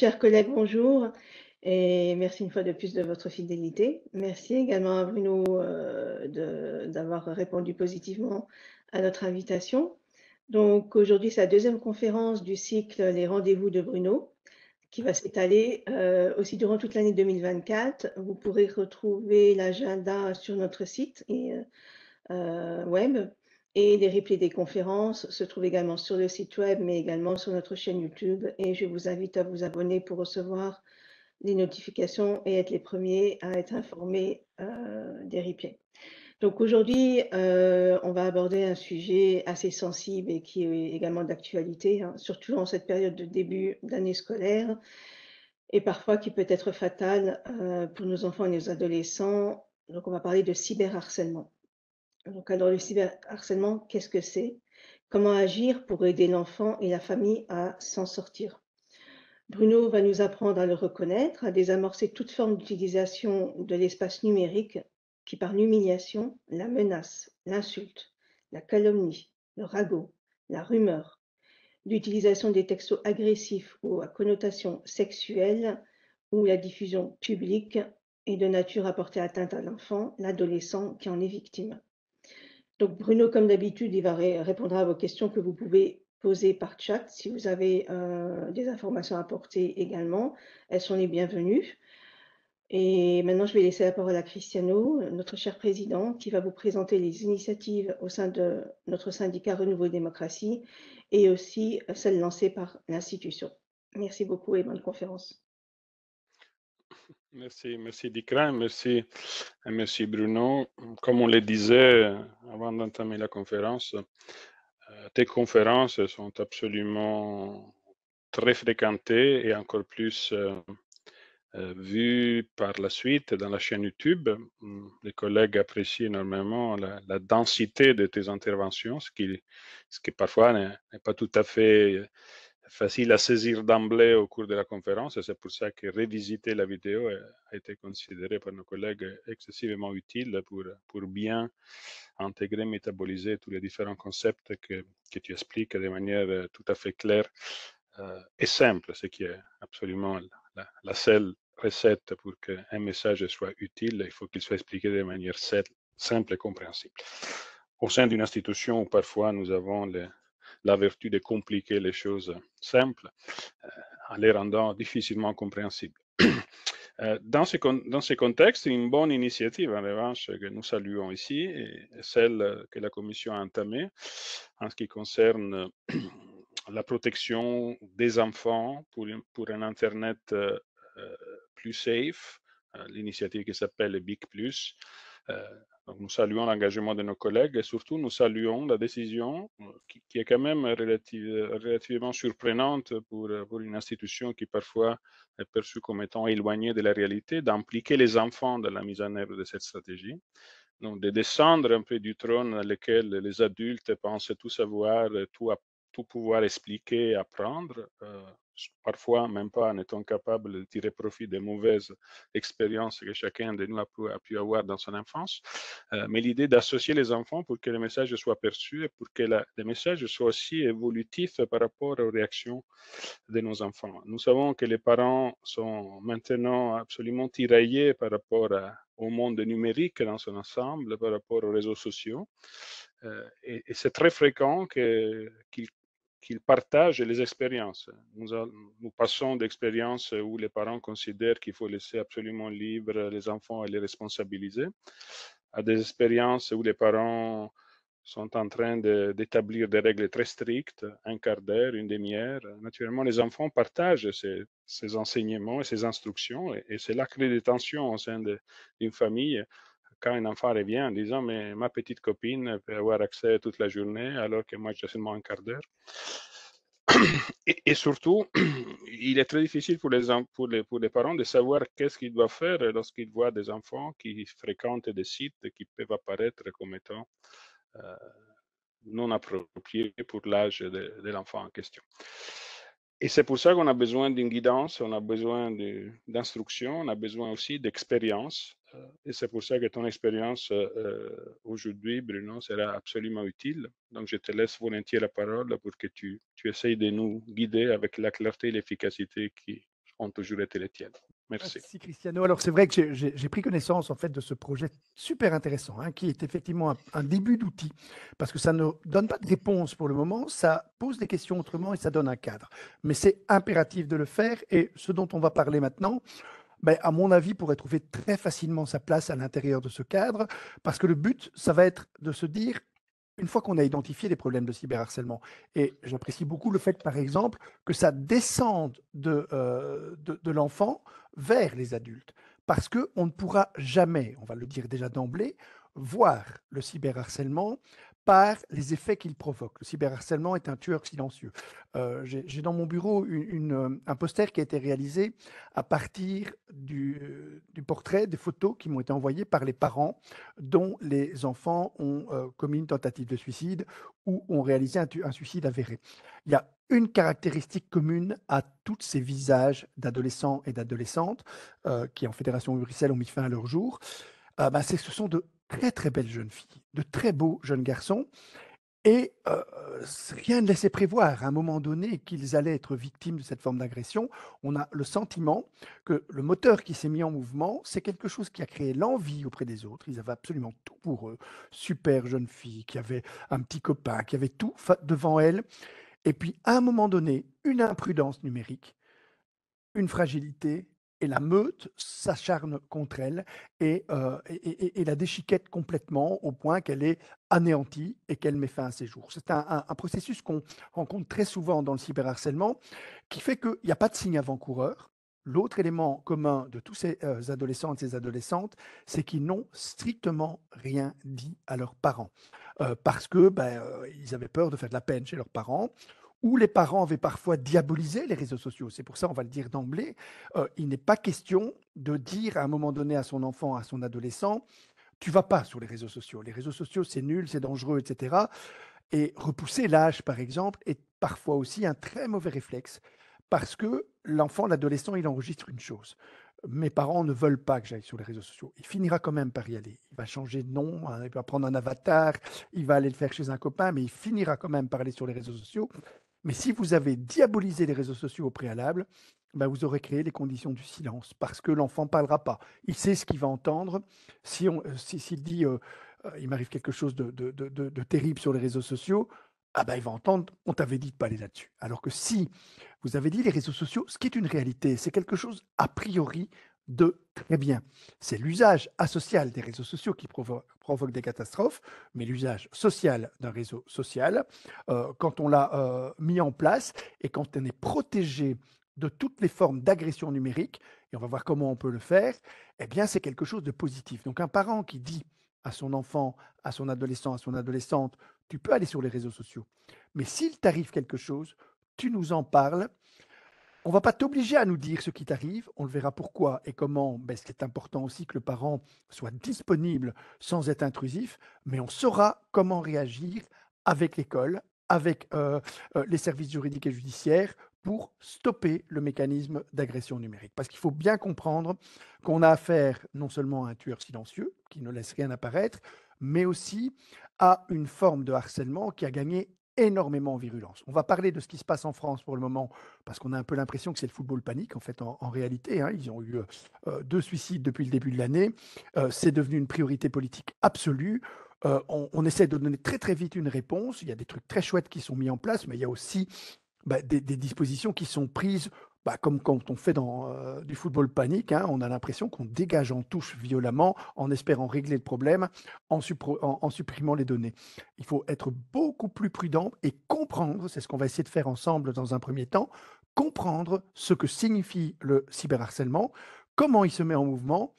Chers collègues, bonjour et merci une fois de plus de votre fidélité. Merci également à Bruno euh, d'avoir répondu positivement à notre invitation. Donc aujourd'hui, c'est la deuxième conférence du cycle Les rendez-vous de Bruno qui va s'étaler euh, aussi durant toute l'année 2024. Vous pourrez retrouver l'agenda sur notre site et euh, web et les replays des conférences se trouvent également sur le site web, mais également sur notre chaîne YouTube. Et je vous invite à vous abonner pour recevoir les notifications et être les premiers à être informés euh, des replays. Donc aujourd'hui, euh, on va aborder un sujet assez sensible et qui est également d'actualité, hein, surtout en cette période de début d'année scolaire et parfois qui peut être fatale euh, pour nos enfants et nos adolescents. Donc on va parler de cyberharcèlement. Donc, alors, le cyberharcèlement, qu'est-ce que c'est Comment agir pour aider l'enfant et la famille à s'en sortir Bruno va nous apprendre à le reconnaître, à désamorcer toute forme d'utilisation de l'espace numérique qui, par l'humiliation, la menace, l'insulte, la calomnie, le ragot, la rumeur, l'utilisation des textos agressifs ou à connotation sexuelle ou la diffusion publique est de nature à porter atteinte à l'enfant, l'adolescent qui en est victime. Donc Bruno, comme d'habitude, il va répondre à vos questions que vous pouvez poser par chat. Si vous avez euh, des informations à apporter également, elles sont les bienvenues. Et maintenant, je vais laisser la parole à Cristiano, notre cher président, qui va vous présenter les initiatives au sein de notre syndicat Renouveau Démocratie et aussi celles lancées par l'institution. Merci beaucoup et bonne conférence. Merci, merci Dikran, merci, merci Bruno. Comme on le disait euh, avant d'entamer la conférence, euh, tes conférences sont absolument très fréquentées et encore plus euh, vues par la suite dans la chaîne YouTube. Mm, les collègues apprécient énormément la, la densité de tes interventions, ce qui, ce qui parfois n'est pas tout à fait facile à saisir d'emblée au cours de la conférence c'est pour ça que revisiter la vidéo a été considéré par nos collègues excessivement utile pour, pour bien intégrer, métaboliser tous les différents concepts que, que tu expliques de manière tout à fait claire euh, et simple, ce qui est absolument la, la seule recette pour qu'un message soit utile, il faut qu'il soit expliqué de manière simple et compréhensible. Au sein d'une institution où parfois nous avons les la vertu de compliquer les choses simples euh, en les rendant difficilement compréhensibles. Euh, dans ce, dans contexte, une bonne initiative, en revanche, que nous saluons ici, est celle que la Commission a entamée en ce qui concerne euh, la protection des enfants pour, pour un Internet plus safe, l'initiative qui s'appelle Big Plus nous saluons l'engagement de nos collègues et surtout nous saluons la décision euh, qui, est quand même relativement surprenante pour, une institution qui parfois est perçue comme étant éloignée de la réalité, d'impliquer les enfants dans la mise en œuvre de cette stratégie. Donc, de descendre un peu du trône dans lequel les adultes pensent tout savoir, tout, tout pouvoir expliquer, apprendre, euh, parfois même pas en étant capable de tirer profit des mauvaises expériences que chacun de nous a pu, avoir dans son enfance. Euh, mais l'idée d'associer les enfants pour que les messages soient perçus et pour que les messages soient aussi évolutifs par rapport aux réactions de nos enfants. Nous savons que les parents sont maintenant absolument tiraillés par rapport au monde numérique dans son ensemble, par rapport aux réseaux sociaux. Euh, et, c'est très fréquent qu'ils qu'ils partagent les expériences. Nous, passons d'expériences où les parents considèrent qu'il faut laisser absolument libre les enfants et les responsabiliser, à des expériences où les parents sont en train d'établir des règles très strictes, un quart d'heure, une demi-heure. Naturellement, les enfants partagent ces, enseignements et ces instructions, et, c'est là que crée des tensions au sein d'une famille quand un enfant revient en disant Mais ma petite copine peut avoir accès toute la journée alors que moi j'ai seulement un quart d'heure. Et, surtout, il est très difficile pour les, pour les, pour les parents de savoir qu'est-ce qu'ils doivent faire lorsqu'ils voient des enfants qui fréquentent des sites qui peuvent apparaître comme étant euh, non appropriés pour l'âge de, de l'enfant en question. Et c'est pour ça qu'on a besoin d'une guidance, on a besoin d'instruction, on a besoin aussi d'expérience. Euh, et c'est pour ça que ton expérience euh, euh, aujourd'hui, Bruno, sera absolument utile. Donc, je te laisse volontiers la parole pour que tu, tu essayes de nous guider avec la clarté et l'efficacité qui ont toujours été les tiennes. Merci. Merci Cristiano. Alors c'est vrai que j'ai pris connaissance en fait de ce projet super intéressant, hein, qui est effectivement un, début d'outil, parce que ça ne donne pas de réponse pour le moment, ça pose des questions autrement et ça donne un cadre. Mais c'est impératif de le faire et ce dont on va parler maintenant, ben, à mon avis, pourrait trouver très facilement sa place à l'intérieur de ce cadre, parce que le but, ça va être de se dire, une fois qu'on a identifié les problèmes de cyberharcèlement. Et j'apprécie beaucoup le fait, par exemple, que ça descende de, euh, de, l'enfant vers les adultes. Parce qu'on ne pourra jamais, on va le dire déjà d'emblée, voir le cyberharcèlement par les effets qu'il provoque. Le cyberharcèlement est un tueur silencieux. Euh, j'ai dans mon bureau une, euh, un poster qui a été réalisé à partir euh, du, portrait, des photos qui m'ont été envoyées par les parents dont les enfants ont commis une tentative de suicide ou ont réalisé un, suicide avéré. Il y a une caractéristique commune à tous ces visages d'adolescents et d'adolescentes qui, en Fédération Uricel, ont mis fin à leur jour, ben, c'est ce sont de très très belles jeunes filles, de très beaux jeunes garçons. Et euh, rien ne laissait prévoir à un moment donné qu'ils allaient être victimes de cette forme d'agression. On a le sentiment que le moteur qui s'est mis en mouvement, c'est quelque chose qui a créé l'envie auprès des autres. Ils avaient absolument tout pour eux. Super jeune fille qui avait un petit copain, qui avait tout devant elle. Et puis à un moment donné, une imprudence numérique, une fragilité, et la meute s'acharne contre elle euh, et, la déchiquette complètement au point qu'elle est anéantie et qu'elle met fin à ses jours. C'est un, processus qu'on rencontre très souvent dans le cyberharcèlement qui fait qu'il n'y a pas de signe avant-coureur. L'autre élément commun de tous ces euh, adolescents et ces adolescentes, c'est qu'ils n'ont strictement rien dit à leurs parents euh, parce que ben, avaient peur de faire de la peine chez leurs parents où les parents avaient parfois diabolisé les réseaux sociaux. C'est pour ça, on va le dire d'emblée, euh, il n'est pas question de dire à un moment donné à son enfant, à son adolescent, tu vas pas sur les réseaux sociaux. Les réseaux sociaux, c'est nul, c'est dangereux, etc. Et repousser l'âge, par exemple, est parfois aussi un très mauvais réflexe parce que l'enfant, l'adolescent, il enregistre une chose. Mes parents ne veulent pas que j'aille sur les réseaux sociaux. Il finira quand même par y aller. Il va changer de nom, hein, il va prendre un avatar, il va aller le faire chez un copain, mais il finira quand même par aller sur les réseaux sociaux. Mais si vous avez diabolisé les réseaux sociaux au préalable, bah, vous aurez créé les conditions du silence, parce que l'enfant ne parlera pas. Il sait ce qu'il va entendre. Si euh, s'il dit euh, euh, il m'arrive quelque chose de, terrible sur les réseaux sociaux, ah ben il va entendre on t'avait dit de pas aller là-dessus. Alors que si vous avez dit les réseaux sociaux, ce qui est une réalité, c'est quelque chose a priori de très bien. C'est l'usage asocial des réseaux sociaux qui provoque des catastrophes, mais l'usage social d'un réseau social, euh, quand on l'a euh, mis en place et quand on est protégé de toutes les formes d'agression numérique, et on va voir comment on peut le faire, eh bien c'est quelque chose de positif. Donc un parent qui dit à son enfant, à son adolescent, à son adolescente, tu peux aller sur les réseaux sociaux, mais s'il t'arrive quelque chose, tu nous en parles on va pas t'obliger à nous dire ce qui t'arrive, on le verra pourquoi et comment. Ben, ce qui est important aussi que le parent soit disponible sans être intrusif, mais on saura comment réagir avec l'école, avec euh, euh, les services juridiques et judiciaires pour stopper le mécanisme d'agression numérique. Parce qu'il faut bien comprendre qu'on a affaire non seulement à un tueur silencieux qui ne laisse rien apparaître, mais aussi à une forme de harcèlement qui a gagné énormément en virulence. On va parler de ce qui se passe en France pour le moment, parce qu'on a un peu l'impression que c'est le football panique, en fait, en, réalité. Hein. ils ont eu euh, euh, deux suicides depuis le début de l'année. Euh, c'est devenu une priorité politique absolue. on, essaie de donner très très vite une réponse. Il y a des trucs très chouettes qui sont mis en place, mais il y a aussi bah, des, dispositions qui sont prises bah, comme quand on fait dans euh, du football panique, hein, on a l'impression qu'on dégage en touche violemment en espérant régler le problème en, en, supprimant les données. Il faut être beaucoup plus prudent et comprendre, c'est ce qu'on va essayer de faire ensemble dans un premier temps, comprendre ce que signifie le cyberharcèlement, comment il se met en mouvement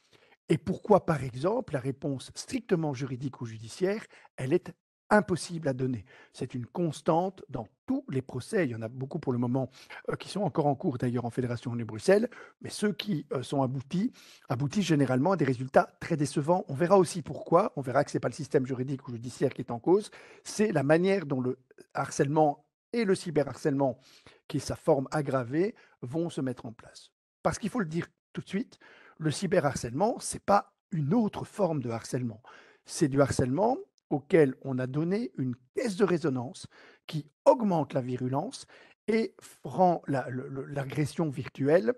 et pourquoi, par exemple, la réponse strictement juridique ou judiciaire, elle est impossible à donner. C'est une constante dans tous les procès. Il y en a beaucoup pour le moment euh, qui sont encore en cours d'ailleurs en Fédération de Bruxelles, mais ceux qui euh, sont aboutis aboutissent généralement à des résultats très décevants. On verra aussi pourquoi. On verra que ce n'est pas le système juridique ou judiciaire qui est en cause, c'est la manière dont le harcèlement et le cyberharcèlement, qui est sa forme aggravée, vont se mettre en place. Parce qu'il faut le dire tout de suite, le cyberharcèlement, ce n'est pas une autre forme de harcèlement. C'est du harcèlement auquel on a donné une caisse de résonance qui augmente la virulence et rend l'agression virtuelle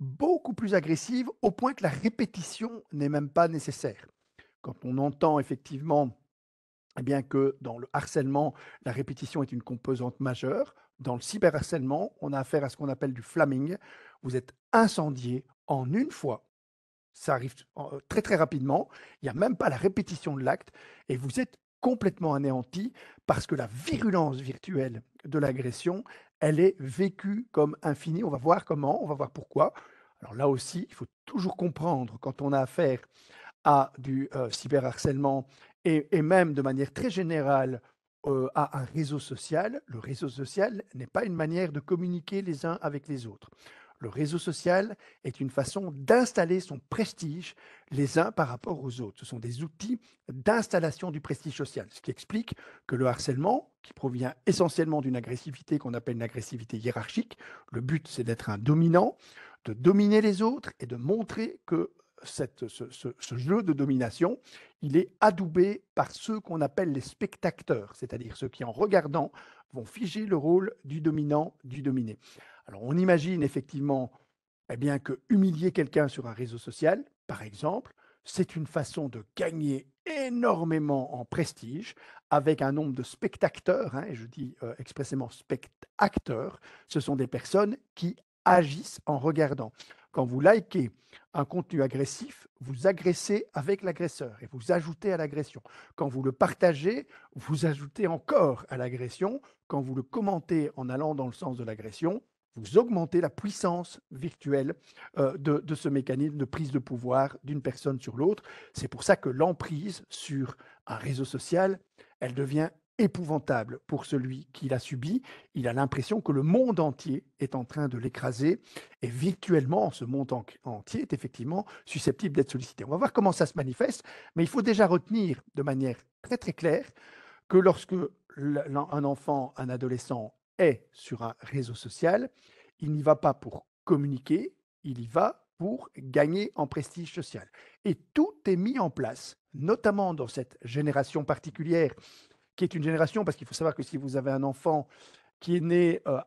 beaucoup plus agressive au point que la répétition n'est même pas nécessaire. Quand on entend effectivement eh bien que dans le harcèlement, la répétition est une composante majeure, dans le cyberharcèlement, on a affaire à ce qu'on appelle du flaming, Vous êtes incendié en une fois ça arrive euh, très très rapidement, il n'y a même pas la répétition de l'acte, et vous êtes complètement anéanti parce que la virulence virtuelle de l'agression, elle est vécue comme infinie. On va voir comment, on va voir pourquoi. Alors là aussi, il faut toujours comprendre quand on a affaire à du euh, cyberharcèlement et, même de manière très générale euh, à un réseau social. Le réseau social n'est pas une manière de communiquer les uns avec les autres. Le réseau social est une façon d'installer son prestige les uns par rapport aux autres. Ce sont des outils d'installation du prestige social, ce qui explique que le harcèlement, qui provient essentiellement d'une agressivité qu'on appelle une agressivité hiérarchique, le but c'est d'être un dominant, de dominer les autres et de montrer que ce, ce, jeu de domination, il est adoubé par ceux qu'on appelle les spectateurs, c'est-à-dire ceux qui, en regardant, vont figer le rôle du dominant, du dominé. Alors on imagine effectivement eh bien, que humilier quelqu'un sur un réseau social, par exemple, c'est une façon de gagner énormément en prestige avec un nombre de spectateurs, hein, je dis euh, expressément spectateurs, ce sont des personnes qui agissent en regardant. Quand vous likez un contenu agressif, vous agressez avec l'agresseur et vous ajoutez à l'agression. Quand vous le partagez, vous ajoutez encore à l'agression. Quand vous le commentez en allant dans le sens de l'agression, vous augmentez la puissance virtuelle euh, de, ce mécanisme de prise de pouvoir d'une personne sur l'autre. C'est pour ça que l'emprise sur un réseau social, elle devient épouvantable pour celui qui l'a subi. Il a l'impression que le monde entier est en train de l'écraser et virtuellement, ce monde entier est effectivement susceptible d'être sollicité. On va voir comment ça se manifeste, mais il faut déjà retenir de manière très très claire que lorsque un enfant, un adolescent est sur un réseau social, il n'y va pas pour communiquer, il y va pour gagner en prestige social. Et tout est mis en place, notamment dans cette génération particulière, qui est une génération, parce qu'il faut savoir que si vous avez un enfant qui est né euh,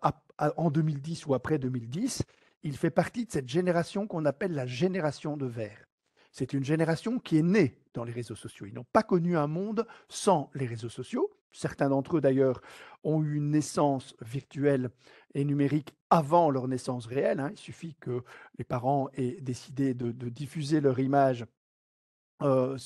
en 2010 ou après 2010, il fait partie de cette génération qu'on appelle la génération de verre. C'est une génération qui est née dans les réseaux sociaux. Ils n'ont pas connu un monde sans les réseaux sociaux certains d'entre eux d'ailleurs, ont eu une naissance virtuelle et numérique avant leur naissance réelle. Hein. Il suffit que les parents aient décidé de, diffuser leur image euh,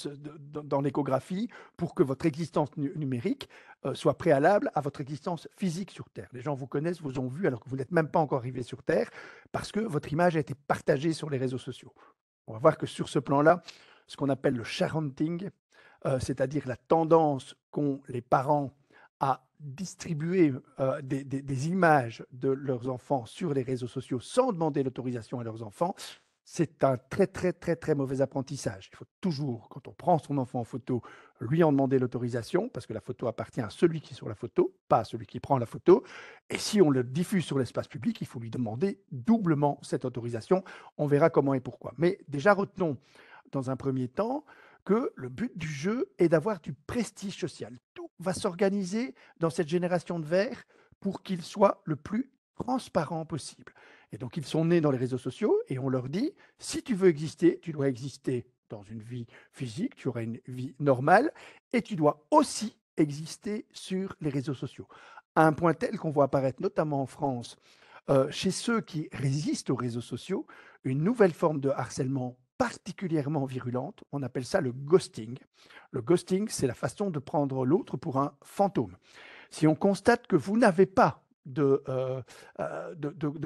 dans l'échographie pour que votre existence numérique euh, soit préalable à votre existence physique sur Terre. Les gens vous connaissent, vous ont vu alors que vous n'êtes même pas encore arrivé sur Terre parce que votre image a été partagée sur les réseaux sociaux. On va voir que sur ce plan-là, ce qu'on appelle le sharenting, euh, c'est-à-dire la tendance qu'ont les parents à distribuer euh, des, des, images de leurs enfants sur les réseaux sociaux sans demander l'autorisation à leurs enfants, c'est un très très très très mauvais apprentissage. Il faut toujours, quand on prend son enfant en photo, lui en demander l'autorisation, parce que la photo appartient à celui qui est sur la photo, pas à celui qui prend la photo. Et si on le diffuse sur l'espace public, il faut lui demander doublement cette autorisation. On verra comment et pourquoi. Mais déjà, retenons dans un premier temps que le but du jeu est d'avoir du prestige social. Tout va s'organiser dans cette génération de verts pour qu'il soit le plus transparent possible. Et donc ils sont nés dans les réseaux sociaux et on leur dit, si tu veux exister, tu dois exister dans une vie physique, tu auras une vie normale, et tu dois aussi exister sur les réseaux sociaux. À un point tel qu'on voit apparaître notamment en France, euh, chez ceux qui résistent aux réseaux sociaux, une nouvelle forme de harcèlement particulièrement virulente, on appelle ça le ghosting. Le ghosting, c'est la façon de prendre l'autre pour un fantôme. Si on constate que vous n'avez pas de, euh, euh,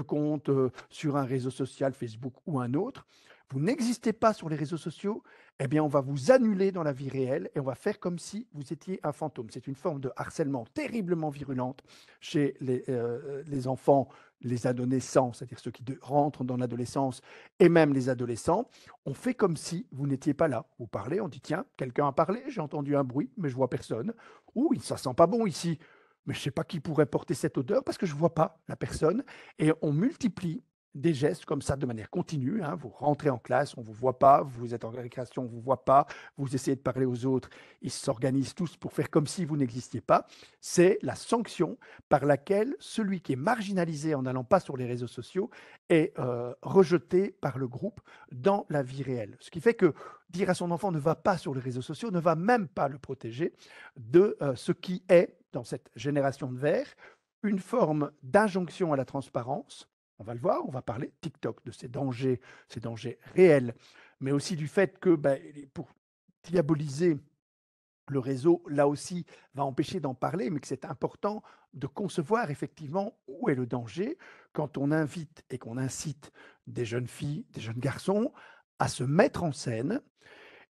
compte euh, sur un réseau social, Facebook ou un autre, vous n'existez pas sur les réseaux sociaux, eh bien, on va vous annuler dans la vie réelle et on va faire comme si vous étiez un fantôme. C'est une forme de harcèlement terriblement virulente chez les, euh, euh, enfants, les adolescents, c'est-à-dire ceux qui rentrent dans l'adolescence et même les adolescents. On fait comme si vous n'étiez pas là. Vous parlez, on dit tiens, quelqu'un a parlé, j'ai entendu un bruit, mais je vois personne. il ça sent pas bon ici mais je ne sais pas qui pourrait porter cette odeur parce que je ne vois pas la personne. Et on multiplie des gestes comme ça de manière continue. Hein. Vous rentrez en classe, on ne vous voit pas, vous êtes en récréation, on ne vous voit pas, vous essayez de parler aux autres, ils s'organisent tous pour faire comme si vous n'existiez pas. C'est la sanction par laquelle celui qui est marginalisé en n'allant pas sur les réseaux sociaux est euh, rejeté par le groupe dans la vie réelle. Ce qui fait que dire à son enfant ne va pas sur les réseaux sociaux ne va même pas le protéger de euh, ce qui est, dans cette génération de verre, une forme d'injonction à la transparence on va le voir, on va parler TikTok, de ses dangers, ses dangers réels, mais aussi du fait que ben, pour diaboliser le réseau, là aussi, va empêcher d'en parler, mais que c'est important de concevoir effectivement où est le danger quand on invite et qu'on incite des jeunes filles, des jeunes garçons à se mettre en scène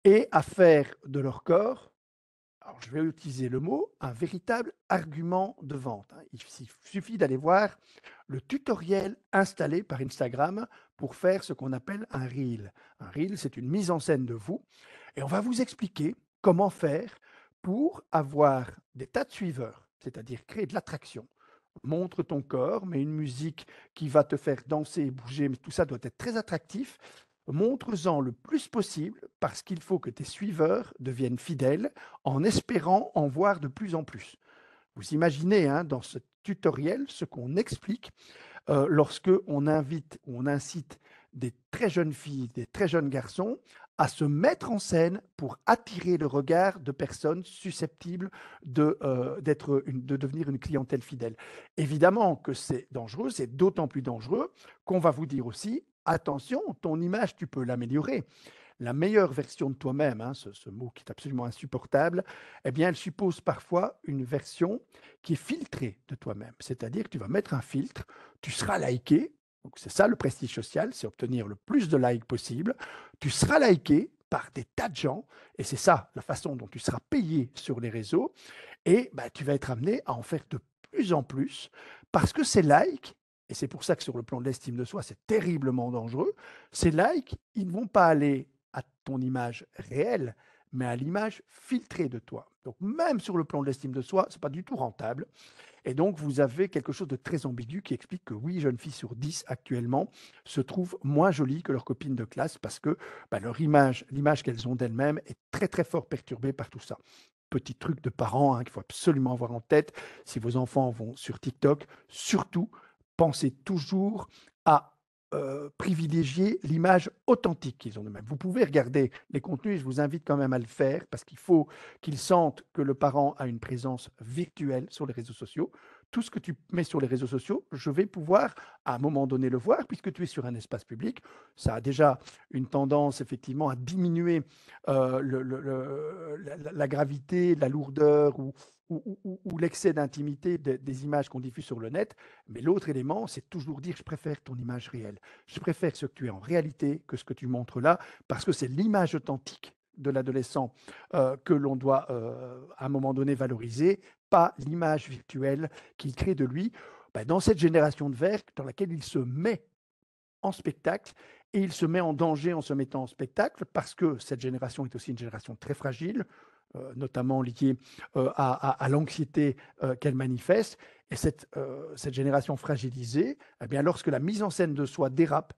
et à faire de leur corps je vais utiliser le mot, un véritable argument de vente. Hein. Il suffit d'aller voir le tutoriel installé par Instagram pour faire ce qu'on appelle un reel. Un reel, c'est une mise en scène de vous. Et on va vous expliquer comment faire pour avoir des tas de suiveurs, c'est-à-dire créer de l'attraction. Montre ton corps, mets une musique qui va te faire danser et bouger, mais tout ça doit être très attractif montre-en le plus possible parce qu'il faut que tes suiveurs deviennent fidèles en espérant en voir de plus en plus. Vous imaginez hein, dans ce tutoriel ce qu'on explique euh, lorsque on invite ou on incite des très jeunes filles, des très jeunes garçons à se mettre en scène pour attirer le regard de personnes susceptibles de, euh, de devenir une clientèle fidèle. Évidemment que c'est dangereux, c'est d'autant plus dangereux qu'on va vous dire aussi, attention, ton image, tu peux l'améliorer. La meilleure version de toi-même, hein, ce, mot qui est absolument insupportable, eh bien, elle suppose parfois une version qui est filtrée de toi-même. C'est-à-dire que tu vas mettre un filtre, tu seras liké, donc c'est ça le prestige social, c'est obtenir le plus de likes possible, tu seras liké par des tas de gens, et c'est ça la façon dont tu seras payé sur les réseaux, et bah, tu vas être amené à en faire de plus en plus, parce que ces likes, et c'est pour ça que sur le plan de l'estime de soi, c'est terriblement dangereux, ces likes, ils ne vont pas aller à ton image réelle, mais à l'image filtrée de toi. Donc même sur le plan de l'estime de soi, ce n'est pas du tout rentable. Et donc vous avez quelque chose de très ambigu qui explique que oui, jeunes filles sur 10 actuellement se trouvent moins jolies que leurs copines de classe parce que bah, leur image, l'image qu'elles ont d'elles-mêmes est très très fort perturbée par tout ça. Petit truc de parents hein, qu'il faut absolument avoir en tête si vos enfants vont sur TikTok, surtout pensez toujours à privilégier l'image authentique qu'ils ont de même. Vous pouvez regarder les contenus, je vous invite quand même à le faire, parce qu'il faut qu'ils sentent que le parent a une présence virtuelle sur les réseaux sociaux tout ce que tu mets sur les réseaux sociaux, je vais pouvoir à un moment donné le voir, puisque tu es sur un espace public. Ça a déjà une tendance effectivement à diminuer euh, la, gravité, la lourdeur ou, l'excès d'intimité des, images qu'on diffuse sur le net. Mais l'autre élément, c'est toujours dire je préfère ton image réelle. Je préfère ce que tu es en réalité que ce que tu montres là, parce que c'est l'image authentique de l'adolescent euh, que l'on doit euh, à un moment donné valoriser pas l'image virtuelle qu'il crée de lui bah, dans cette génération de verre dans laquelle il se met en spectacle et il se met en danger en se mettant en spectacle parce que cette génération est aussi une génération très fragile, euh, notamment liée euh, à, l'anxiété euh, qu'elle manifeste. Et cette, génération fragilisée, eh bien, lorsque la mise en scène de soi dérape,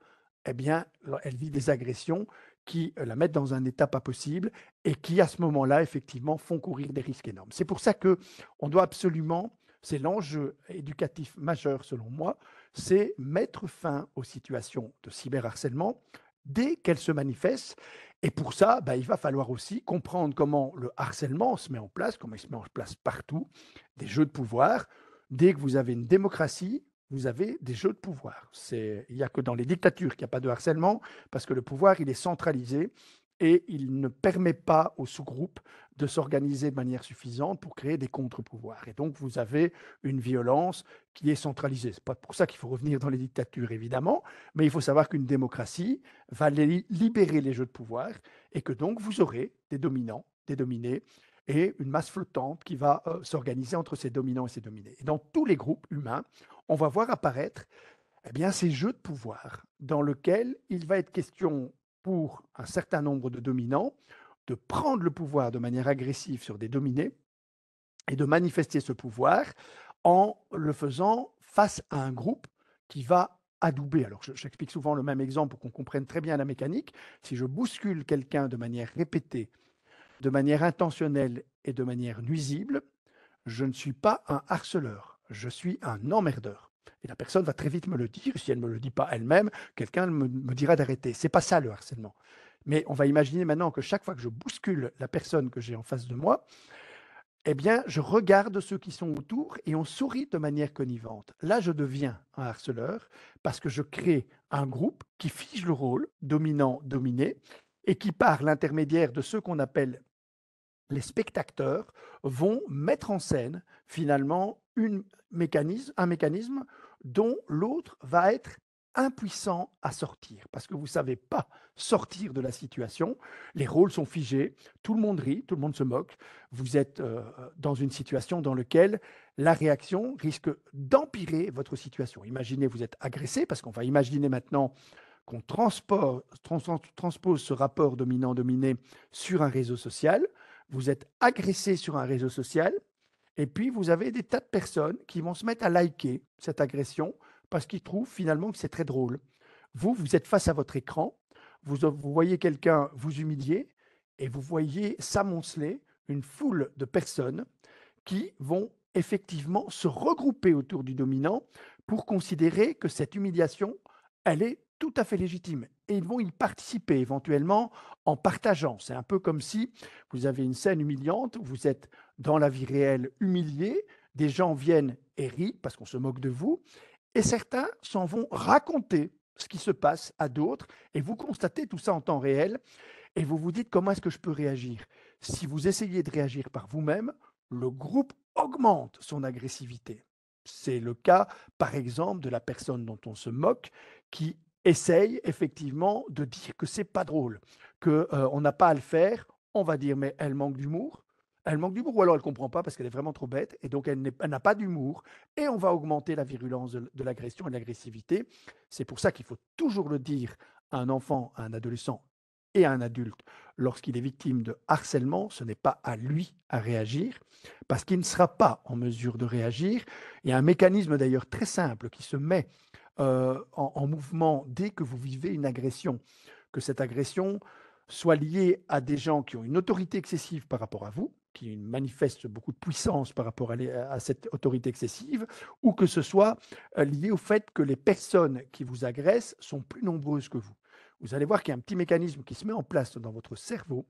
eh bien, elle vit des agressions qui euh, la mettent dans un état pas possible et qui, à ce moment-là, effectivement, font courir des risques énormes. C'est pour ça que on doit absolument, c'est l'enjeu éducatif majeur selon moi, c'est mettre fin aux situations de cyberharcèlement dès qu'elles se manifestent. Et pour ça, bah, il va falloir aussi comprendre comment le harcèlement se met en place, comment il se met en place partout, des jeux de pouvoir. Dès que vous avez une démocratie, vous avez des jeux de pouvoir. Il n'y a que dans les dictatures qu'il n'y a pas de harcèlement, parce que le pouvoir, il est centralisé et il ne permet pas aux sous-groupes de s'organiser de manière suffisante pour créer des contre-pouvoirs. Et donc, vous avez une violence qui est centralisée. Ce n'est pas pour ça qu'il faut revenir dans les dictatures, évidemment, mais il faut savoir qu'une démocratie va libérer les jeux de pouvoir et que donc vous aurez des dominants, des dominés, et une masse flottante qui va euh, s'organiser entre ces dominants et ces dominés. Et dans tous les groupes humains, on va voir apparaître eh bien, ces jeux de pouvoir dans lesquels il va être question pour un certain nombre de dominants de prendre le pouvoir de manière agressive sur des dominés et de manifester ce pouvoir en le faisant face à un groupe qui va adouber. Alors, j'explique souvent le même exemple pour qu'on comprenne très bien la mécanique. Si je bouscule quelqu'un de manière répétée, de manière intentionnelle et de manière nuisible, je ne suis pas un harceleur je suis un emmerdeur. Et la personne va très vite me le dire. Si elle ne me le dit pas elle-même, quelqu'un me, dira d'arrêter. C'est pas ça le harcèlement. Mais on va imaginer maintenant que chaque fois que je bouscule la personne que j'ai en face de moi, eh bien, je regarde ceux qui sont autour et on sourit de manière connivente. Là, je deviens un harceleur parce que je crée un groupe qui fige le rôle dominant-dominé et qui, par l'intermédiaire de ceux qu'on appelle les spectateurs, vont mettre en scène finalement une mécanisme, un mécanisme dont l'autre va être impuissant à sortir, parce que vous ne savez pas sortir de la situation, les rôles sont figés, tout le monde rit, tout le monde se moque, vous êtes euh, dans une situation dans laquelle la réaction risque d'empirer votre situation. Imaginez, vous êtes agressé, parce qu'on va imaginer maintenant qu'on transpose ce rapport dominant-dominé sur un réseau social, vous êtes agressé sur un réseau social, et puis, vous avez des tas de personnes qui vont se mettre à liker cette agression parce qu'ils trouvent finalement que c'est très drôle. Vous, vous êtes face à votre écran, vous, voyez quelqu'un vous humilier et vous voyez s'amonceler une foule de personnes qui vont effectivement se regrouper autour du dominant pour considérer que cette humiliation, elle est tout à fait légitime. Et ils vont y participer éventuellement en partageant. C'est un peu comme si vous avez une scène humiliante, vous êtes dans la vie réelle humiliés, des gens viennent et rient parce qu'on se moque de vous, et certains s'en vont raconter ce qui se passe à d'autres, et vous constatez tout ça en temps réel, et vous vous dites comment est-ce que je peux réagir Si vous essayez de réagir par vous-même, le groupe augmente son agressivité. C'est le cas, par exemple, de la personne dont on se moque, qui essaye effectivement de dire que c'est pas drôle, que euh, on n'a pas à le faire, on va dire mais elle manque d'humour, elle manque d'humour, ou alors elle ne comprend pas parce qu'elle est vraiment trop bête, et donc elle n'a pas d'humour, et on va augmenter la virulence de, l'agression et l'agressivité. C'est pour ça qu'il faut toujours le dire à un enfant, à un adolescent et à un adulte, lorsqu'il est victime de harcèlement, ce n'est pas à lui à réagir, parce qu'il ne sera pas en mesure de réagir. Il y a un mécanisme d'ailleurs très simple qui se met euh, en, mouvement dès que vous vivez une agression, que cette agression soit liée à des gens qui ont une autorité excessive par rapport à vous, qui manifeste beaucoup de puissance par rapport à, cette autorité excessive, ou que ce soit euh, lié au fait que les personnes qui vous agressent sont plus nombreuses que vous. Vous allez voir qu'il y a un petit mécanisme qui se met en place dans votre cerveau.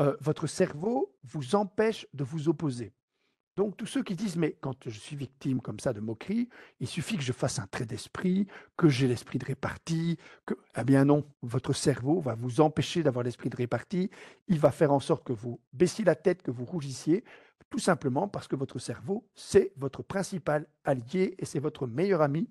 Euh, votre cerveau vous empêche de vous opposer. Donc tous ceux qui disent, mais quand je suis victime comme ça de moquerie, il suffit que je fasse un trait d'esprit, que j'ai l'esprit de répartie, que... Eh bien non, votre cerveau va vous empêcher d'avoir l'esprit de répartie, il va faire en sorte que vous baissiez la tête, que vous rougissiez, tout simplement parce que votre cerveau, c'est votre principal allié et c'est votre meilleur ami.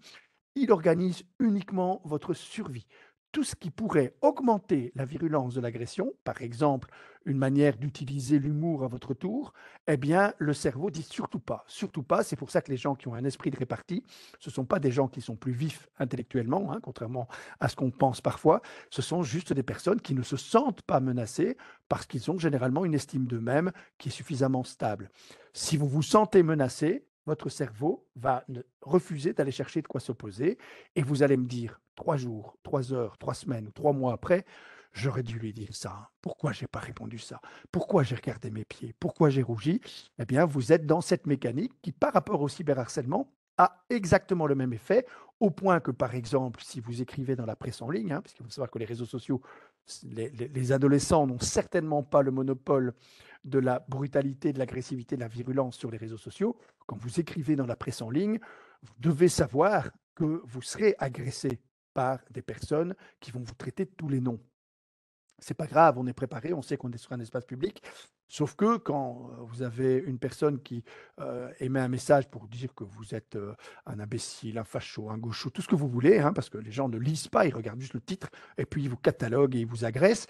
Il organise uniquement votre survie tout ce qui pourrait augmenter la virulence de l'agression, par exemple une manière d'utiliser l'humour à votre tour, eh bien le cerveau dit surtout pas, surtout pas. C'est pour ça que les gens qui ont un esprit de répartie, ce ne sont pas des gens qui sont plus vifs intellectuellement, hein, contrairement à ce qu'on pense parfois. Ce sont juste des personnes qui ne se sentent pas menacées parce qu'ils ont généralement une estime d'eux-mêmes qui est suffisamment stable. Si vous vous sentez menacé, votre cerveau va refuser d'aller chercher de quoi s'opposer. Et vous allez me dire, trois jours, trois heures, trois semaines ou trois mois après, j'aurais dû lui dire ça. Pourquoi j'ai pas répondu ça Pourquoi j'ai regardé mes pieds Pourquoi j'ai rougi Eh bien, vous êtes dans cette mécanique qui, par rapport au cyberharcèlement, a exactement le même effet, au point que, par exemple, si vous écrivez dans la presse en ligne, hein, parce qu'il faut savoir que les réseaux sociaux, les adolescents n'ont certainement pas le monopole de la brutalité, de l'agressivité, de la virulence sur les réseaux sociaux, quand vous écrivez dans la presse en ligne, vous devez savoir que vous serez agressé par des personnes qui vont vous traiter de tous les noms. C'est pas grave, on est préparé, on sait qu'on est sur un espace public. Sauf que quand euh, vous avez une personne qui euh, émet un message pour dire que vous êtes euh, un imbécile, un facho, un gaucho, tout ce que vous voulez, hein, parce que les gens ne lisent pas, ils regardent juste le titre et puis ils vous cataloguent et ils vous agressent,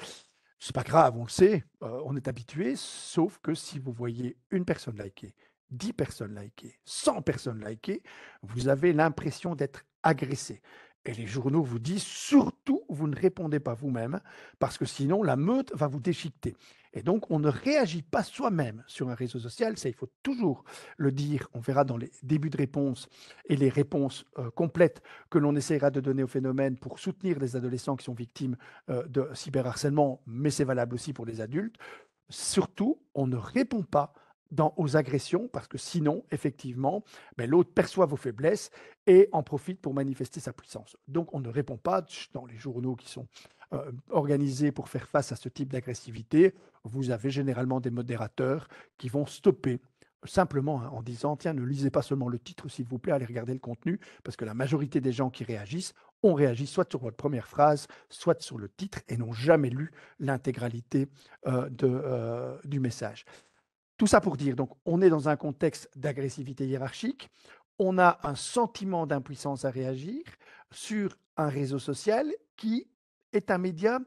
c'est pas grave, on le sait, euh, on est habitué, sauf que si vous voyez une personne liker, 10 personnes likées, 100 personnes likées, vous avez l'impression d'être agressé. Et les journaux vous disent surtout, vous ne répondez pas vous-même, parce que sinon la meute va vous déchiqueter. Et donc, on ne réagit pas soi-même sur un réseau social, ça il faut toujours le dire. On verra dans les débuts de réponse et les réponses euh, complètes que l'on essaiera de donner au phénomène pour soutenir les adolescents qui sont victimes euh, de cyberharcèlement, mais c'est valable aussi pour les adultes. Surtout, on ne répond pas aux agressions, parce que sinon, effectivement, ben, l'autre perçoit vos faiblesses et en profite pour manifester sa puissance. Donc, on ne répond pas dans les journaux qui sont euh, organisés pour faire face à ce type d'agressivité. Vous avez généralement des modérateurs qui vont stopper simplement hein, en disant, tiens, ne lisez pas seulement le titre, s'il vous plaît, allez regarder le contenu, parce que la majorité des gens qui réagissent ont réagit soit sur votre première phrase, soit sur le titre et n'ont jamais lu l'intégralité euh, euh du message. Tout ça pour dire, donc, on est dans un contexte d'agressivité hiérarchique, on a un sentiment d'impuissance à réagir sur un réseau social qui est un média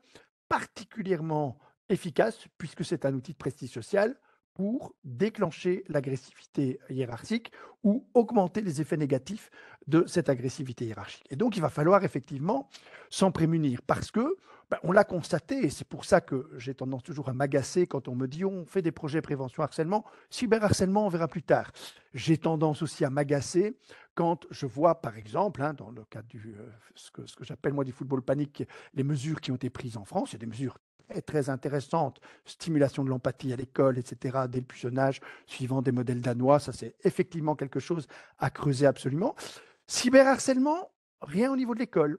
particulièrement efficace puisque c'est un outil de prestige social pour déclencher l'agressivité hiérarchique ou augmenter les effets négatifs de cette agressivité hiérarchique. Et donc, il va falloir effectivement s'en prémunir parce que ben, on l'a constaté, et c'est pour ça que j'ai tendance toujours à m'agacer quand on me dit on fait des projets prévention harcèlement, cyberharcèlement, on verra plus tard. J'ai tendance aussi à m'agacer quand je vois, par exemple, hein, dans le cadre du euh, ce que, j'appelle moi du football panique, les mesures qui ont été prises en France, il y a des mesures très, intéressantes, stimulation de l'empathie à l'école, etc., dès le suivant des modèles danois, ça c'est effectivement quelque chose à creuser absolument. Cyberharcèlement, rien au niveau de l'école.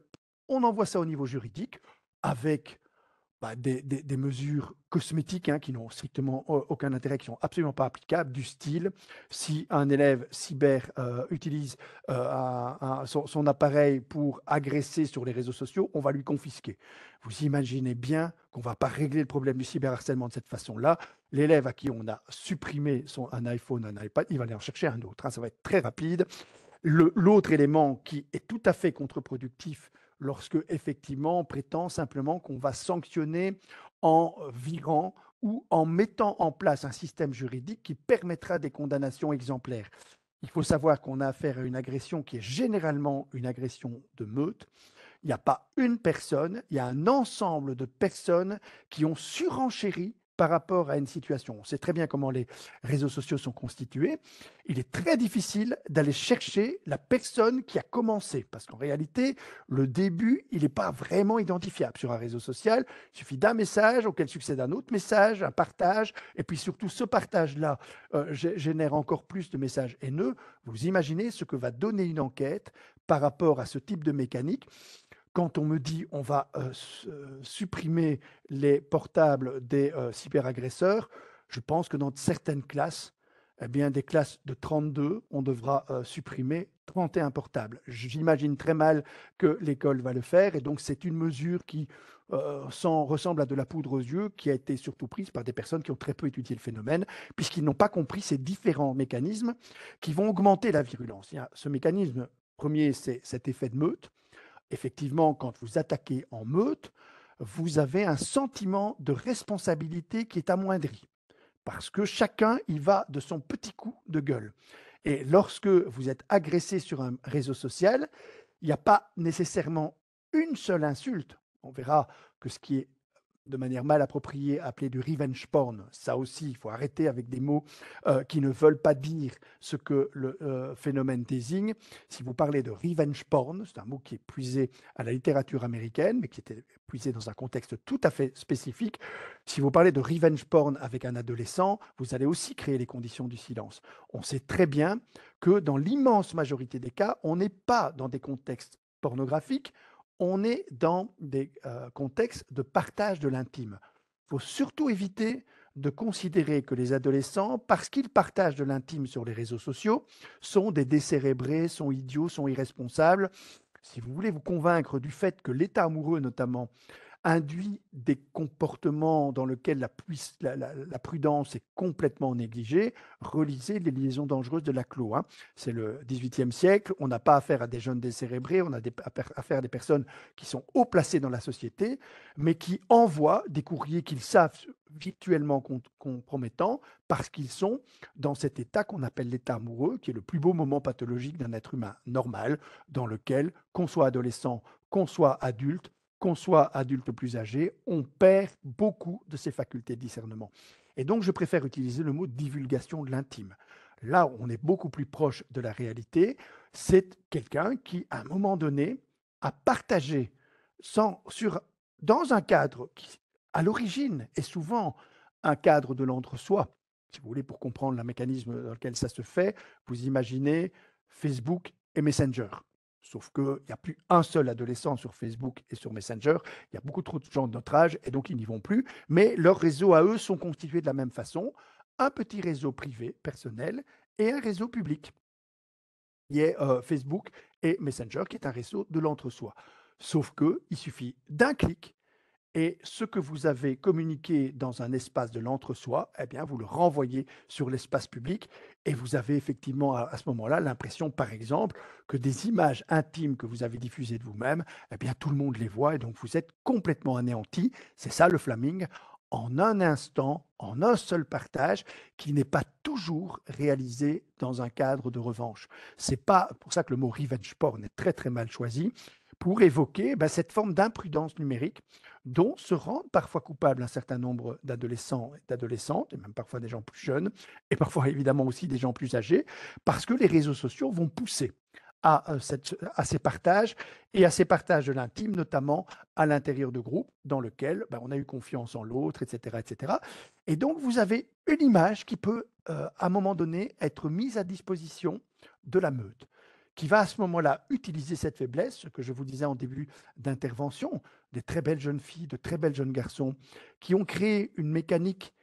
On envoie ça au niveau juridique avec bah, des, mesures cosmétiques hein, qui n'ont strictement aucun intérêt, qui sont absolument pas applicables, du style si un élève cyber euh, utilise euh, son, appareil pour agresser sur les réseaux sociaux, on va lui confisquer. Vous imaginez bien qu'on va pas régler le problème du cyberharcèlement de cette façon-là. L'élève à qui on a supprimé son, un iPhone, un iPad, il va aller en chercher un autre. Hein. ça va être très rapide. L'autre élément qui est tout à fait contre-productif lorsque effectivement on prétend simplement qu'on va sanctionner en virant ou en mettant en place un système juridique qui permettra des condamnations exemplaires. Il faut savoir qu'on a affaire à une agression qui est généralement une agression de meute. Il n'y a pas une personne, il y a un ensemble de personnes qui ont surenchéri par rapport à une situation. On sait très bien comment les réseaux sociaux sont constitués. Il est très difficile d'aller chercher la personne qui a commencé, parce qu'en réalité, le début, il n'est pas vraiment identifiable sur un réseau social. Il suffit d'un message auquel succède un autre message, un partage, et puis surtout ce partage-là euh, génère encore plus de messages haineux. Vous imaginez ce que va donner une enquête par rapport à ce type de mécanique quand on me dit on va euh, euh, supprimer les portables des euh, cyberagresseurs, je pense que dans certaines classes, eh bien, des classes de 32, on devra supprimer 31 portables. J'imagine très mal que l'école va le faire, et donc c'est une mesure qui ressemble à de la poudre aux yeux, qui a été surtout prise par des personnes qui ont très peu étudié le phénomène, puisqu'ils n'ont pas compris ces différents mécanismes qui vont augmenter la virulence. Il ce mécanisme premier, c'est cet effet de meute, effectivement, quand vous attaquez en meute, vous avez un sentiment de responsabilité qui est amoindri, parce que chacun y va de son petit coup de gueule. Et lorsque vous êtes agressé sur un réseau social, il n'y a pas nécessairement une seule insulte. On verra que ce qui est de manière mal appropriée appelée du revenge porn. Ça aussi, il faut arrêter avec des mots euh, qui ne veulent pas dire ce que le euh, phénomène désigne. Si vous parlez de revenge porn, c'est un mot qui est puisé à la littérature américaine, mais qui était puisé dans un contexte tout à fait spécifique. Si vous parlez de revenge porn avec un adolescent, vous allez aussi créer les conditions du silence. On sait très bien que dans l'immense majorité des cas, on n'est pas dans des contextes pornographiques, on est dans des euh, contextes de partage de l'intime. Il faut surtout éviter de considérer que les adolescents, parce qu'ils partagent de l'intime sur les réseaux sociaux, sont des décérébrés, sont idiots, sont irresponsables. Si vous voulez vous convaincre du fait que l'état amoureux, notamment, induit des comportements dans lesquels la, prudence est complètement négligée. Relisez les liaisons dangereuses de la clo, hein. C'est le XVIIIe siècle. On n'a pas affaire à des jeunes décérébrés, on a affaire à des personnes qui sont haut placées dans la société, mais qui envoient des courriers qu'ils savent virtuellement compromettants parce qu'ils sont dans cet état qu'on appelle l'état amoureux, qui est le plus beau moment pathologique d'un être humain normal, dans lequel, qu'on soit adolescent, qu'on soit adulte, qu'on soit adulte plus âgé, on perd beaucoup de ses facultés de discernement. Et donc, je préfère utiliser le mot divulgation de l'intime. Là, on est beaucoup plus proche de la réalité. C'est quelqu'un qui, à un moment donné, a partagé sans, dans un cadre qui, à l'origine, est souvent un cadre de l'entre-soi. Si vous voulez, pour comprendre le mécanisme dans lequel ça se fait, vous imaginez Facebook et Messenger. Sauf qu'il n'y a plus un seul adolescent sur Facebook et sur Messenger. Il y a beaucoup trop de gens de notre âge et donc ils n'y vont plus. Mais leurs réseaux à eux sont constitués de la même façon. Un petit réseau privé, personnel, et un réseau public, qui est euh, Facebook et Messenger, qui est un réseau de l'entre-soi. Sauf qu'il suffit d'un clic et ce que vous avez communiqué dans un espace de l'entre-soi, eh bien, vous le renvoyez sur l'espace public et vous avez effectivement à, ce moment-là l'impression, par exemple, que des images intimes que vous avez diffusées de vous-même, eh bien, tout le monde les voit et donc vous êtes complètement anéanti. C'est ça le flaming en un instant, en un seul partage, qui n'est pas toujours réalisé dans un cadre de revanche. C'est pas pour ça que le mot revenge porn est très très mal choisi pour évoquer eh ben, cette forme d'imprudence numérique dont se rendent parfois coupables un certain nombre d'adolescents et d'adolescentes, et même parfois des gens plus jeunes, et parfois évidemment aussi des gens plus âgés, parce que les réseaux sociaux vont pousser à, euh, ces partages et à ces partages de l'intime, notamment à l'intérieur de groupes dans lesquels ben, on a eu confiance en l'autre, etc., etc. Et donc, vous avez une image qui peut, euh, à un moment donné, être mise à disposition de la meute, qui va à ce moment-là utiliser cette faiblesse, ce que je vous disais en début d'intervention, des très belles jeunes filles, de très belles jeunes garçons, qui ont créé une mécanique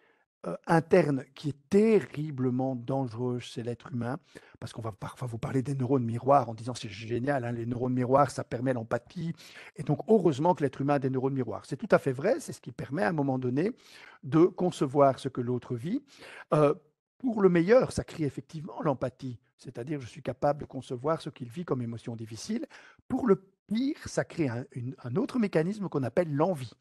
euh, interne qui est terriblement dangereuse chez l'être humain, parce qu'on va parfois vous parler des neurones miroirs en disant c'est génial, hein, les neurones miroirs, ça permet l'empathie, et donc heureusement que l'être humain a des neurones miroirs. C'est tout à fait vrai, c'est ce qui permet à un moment donné de concevoir ce que l'autre vit. Euh, pour le meilleur, ça crée effectivement l'empathie, c'est-à-dire je suis capable de concevoir ce qu'il vit comme émotion difficile. Pour le ça crée un, autre mécanisme qu'on appelle l'envie.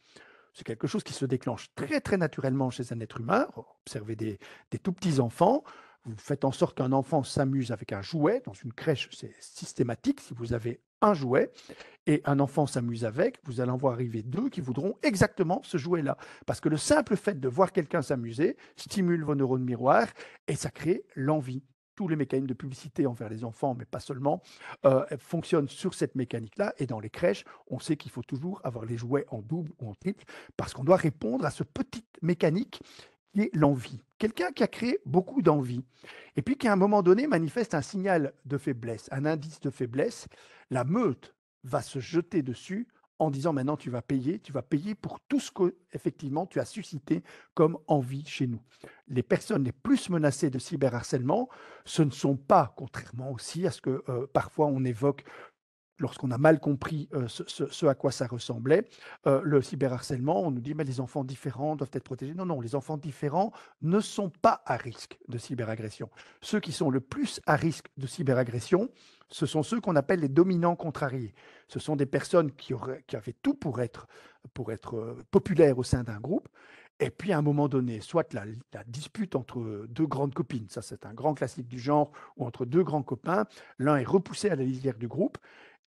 C'est quelque chose qui se déclenche très très naturellement chez un être humain. Observez des, des tout petits enfants. Vous faites en sorte qu'un enfant s'amuse avec un jouet. Dans une crèche, c'est systématique. Si vous avez un jouet et un enfant s'amuse avec, vous allez en voir arriver deux qui voudront exactement ce jouet-là. Parce que le simple fait de voir quelqu'un s'amuser stimule vos neurones miroirs et ça crée l'envie tous les mécanismes de publicité envers les enfants, mais pas seulement, euh, fonctionnent sur cette mécanique-là. Et dans les crèches, on sait qu'il faut toujours avoir les jouets en double ou en triple, parce qu'on doit répondre à ce petit mécanique qui est l'envie. Quelqu'un qui a créé beaucoup d'envie, et puis qui à un moment donné manifeste un signal de faiblesse, un indice de faiblesse, la meute va se jeter dessus en disant maintenant tu vas payer, tu vas payer pour tout ce que effectivement tu as suscité comme envie chez nous. Les personnes les plus menacées de cyberharcèlement, ce ne sont pas, contrairement aussi à ce que euh, parfois on évoque lorsqu'on a mal compris euh, ce, à quoi ça ressemblait, euh, le cyberharcèlement, on nous dit mais les enfants différents doivent être protégés. Non, non, les enfants différents ne sont pas à risque de cyberagression. Ceux qui sont le plus à risque de cyberagression, ce sont ceux qu'on appelle les dominants contrariés. Ce sont des personnes qui, avaient tout pour être, pour euh, populaires au sein d'un groupe et puis à un moment donné, soit la, la dispute entre deux grandes copines, ça c'est un grand classique du genre, ou entre deux grands copains, l'un est repoussé à la lisière du groupe,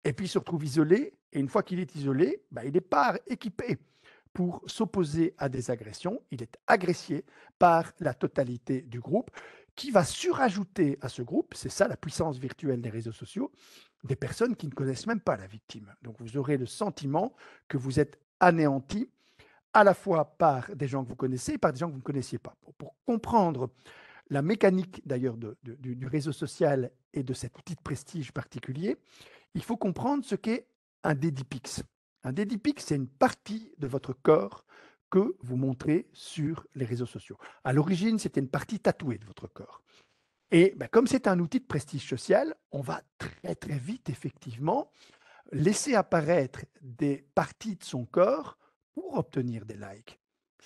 et puis il se retrouve isolé, et une fois qu'il est isolé, bah, il n'est pas équipé pour s'opposer à des agressions, il est agressé par la totalité du groupe, qui va surajouter à ce groupe, c'est ça la puissance virtuelle des réseaux sociaux, des personnes qui ne connaissent même pas la victime. Donc vous aurez le sentiment que vous êtes anéanti à la fois par des gens que vous connaissez et par des gens que vous ne connaissiez pas. Pour, comprendre la mécanique d'ailleurs du, du réseau social et de cet outil de prestige particulier, il faut comprendre ce qu'est un dédipix. Un dédipix, c'est une partie de votre corps que vous montrez sur les réseaux sociaux. À l'origine, c'était une partie tatouée de votre corps. Et ben, comme c'est un outil de prestige social, on va très très vite effectivement laisser apparaître des parties de son corps pour obtenir des likes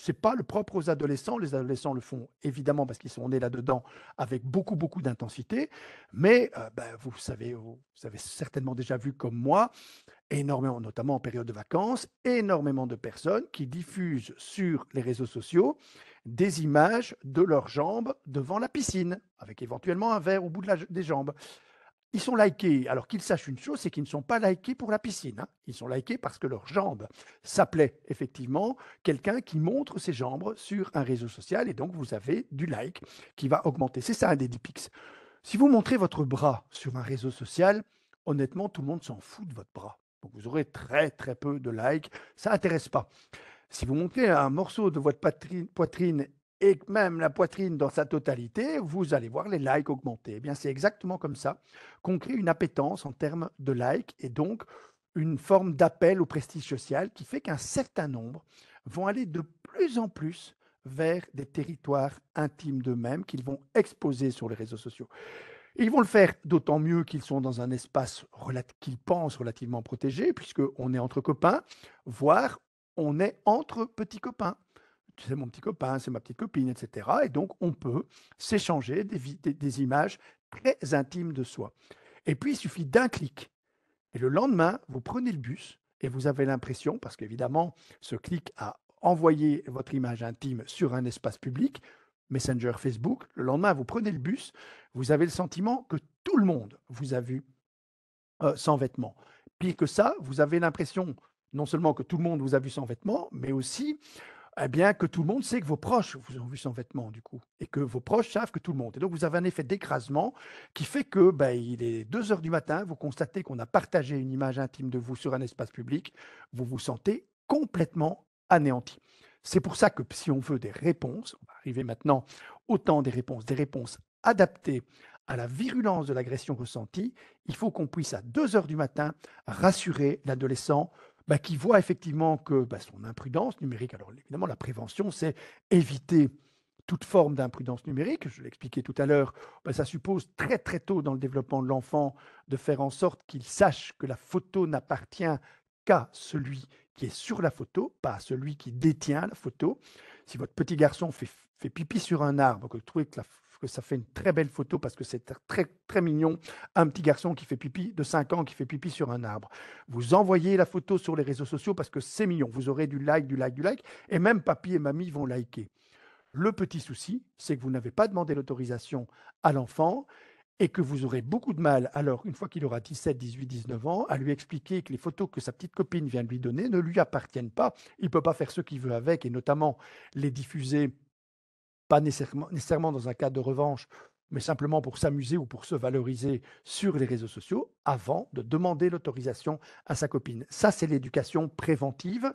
n'est pas le propre aux adolescents. Les adolescents le font évidemment parce qu'ils sont nés là-dedans avec beaucoup, beaucoup d'intensité. Mais euh, ben, vous savez, vous avez certainement déjà vu comme moi, énormément, notamment en période de vacances, énormément de personnes qui diffusent sur les réseaux sociaux des images de leurs jambes devant la piscine, avec éventuellement un verre au bout des jambes. Ils sont likés, alors qu'ils sachent une chose, c'est qu'ils ne sont pas likés pour la piscine. Hein. Ils sont likés parce que leurs jambes s'appelaient effectivement quelqu'un qui montre ses jambes sur un réseau social, et donc vous avez du like qui va augmenter. C'est ça un des pics. Si vous montrez votre bras sur un réseau social, honnêtement, tout le monde s'en fout de votre bras. Donc vous aurez très très peu de likes, ça n'intéresse pas. Si vous montrez un morceau de votre poitrine et même la poitrine dans sa totalité, vous allez voir les likes augmenter. Eh bien, c'est exactement comme ça qu'on crée une appétence en termes de likes et donc une forme d'appel au prestige social qui fait qu'un certain nombre vont aller de plus en plus vers des territoires intimes d'eux-mêmes qu'ils vont exposer sur les réseaux sociaux. Ils vont le faire d'autant mieux qu'ils sont dans un espace qu'ils pensent relativement protégé, puisqu'on est entre copains, voire on est entre petits copains c'est mon petit copain, c'est ma petite copine, etc. Et donc, on peut s'échanger des, des, images très intimes de soi. Et puis, il suffit d'un clic. Et le lendemain, vous prenez le bus et vous avez l'impression, parce qu'évidemment, ce clic a envoyé votre image intime sur un espace public, Messenger, Facebook, le lendemain, vous prenez le bus, vous avez le sentiment que tout le monde vous a vu euh, sans vêtements. Pire que ça, vous avez l'impression non seulement que tout le monde vous a vu sans vêtements, mais aussi eh bien, que tout le monde sait que vos proches vous ont vu sans vêtements, du coup, et que vos proches savent que tout le monde. Et donc, vous avez un effet d'écrasement qui fait que, ben, il est 2 heures du matin, vous constatez qu'on a partagé une image intime de vous sur un espace public, vous vous sentez complètement anéanti. C'est pour ça que si on veut des réponses, on va arriver maintenant au temps des réponses, des réponses adaptées à la virulence de l'agression ressentie, il faut qu'on puisse à 2 heures du matin rassurer l'adolescent bah, qui voit effectivement que bah, son imprudence numérique, alors évidemment la prévention, c'est éviter toute forme d'imprudence numérique, je l'expliquais tout à l'heure, bah, ça suppose très très tôt dans le développement de l'enfant de faire en sorte qu'il sache que la photo n'appartient qu'à celui qui est sur la photo, pas à celui qui détient la photo. Si votre petit garçon fait, fait pipi sur un arbre, que vous trouvez que la, que ça fait une très belle photo parce que c'est très, très mignon. Un petit garçon qui fait pipi, de 5 ans, qui fait pipi sur un arbre. Vous envoyez la photo sur les réseaux sociaux parce que c'est mignon. Vous aurez du like, du like, du like. Et même papy et mamie vont liker. Le petit souci, c'est que vous n'avez pas demandé l'autorisation à l'enfant et que vous aurez beaucoup de mal, alors une fois qu'il aura 17, 18, 19 ans, à lui expliquer que les photos que sa petite copine vient de lui donner ne lui appartiennent pas. Il ne peut pas faire ce qu'il veut avec, et notamment les diffuser pas nécessairement, dans un cadre de revanche, mais simplement pour s'amuser ou pour se valoriser sur les réseaux sociaux avant de demander l'autorisation à sa copine. Ça, c'est l'éducation préventive.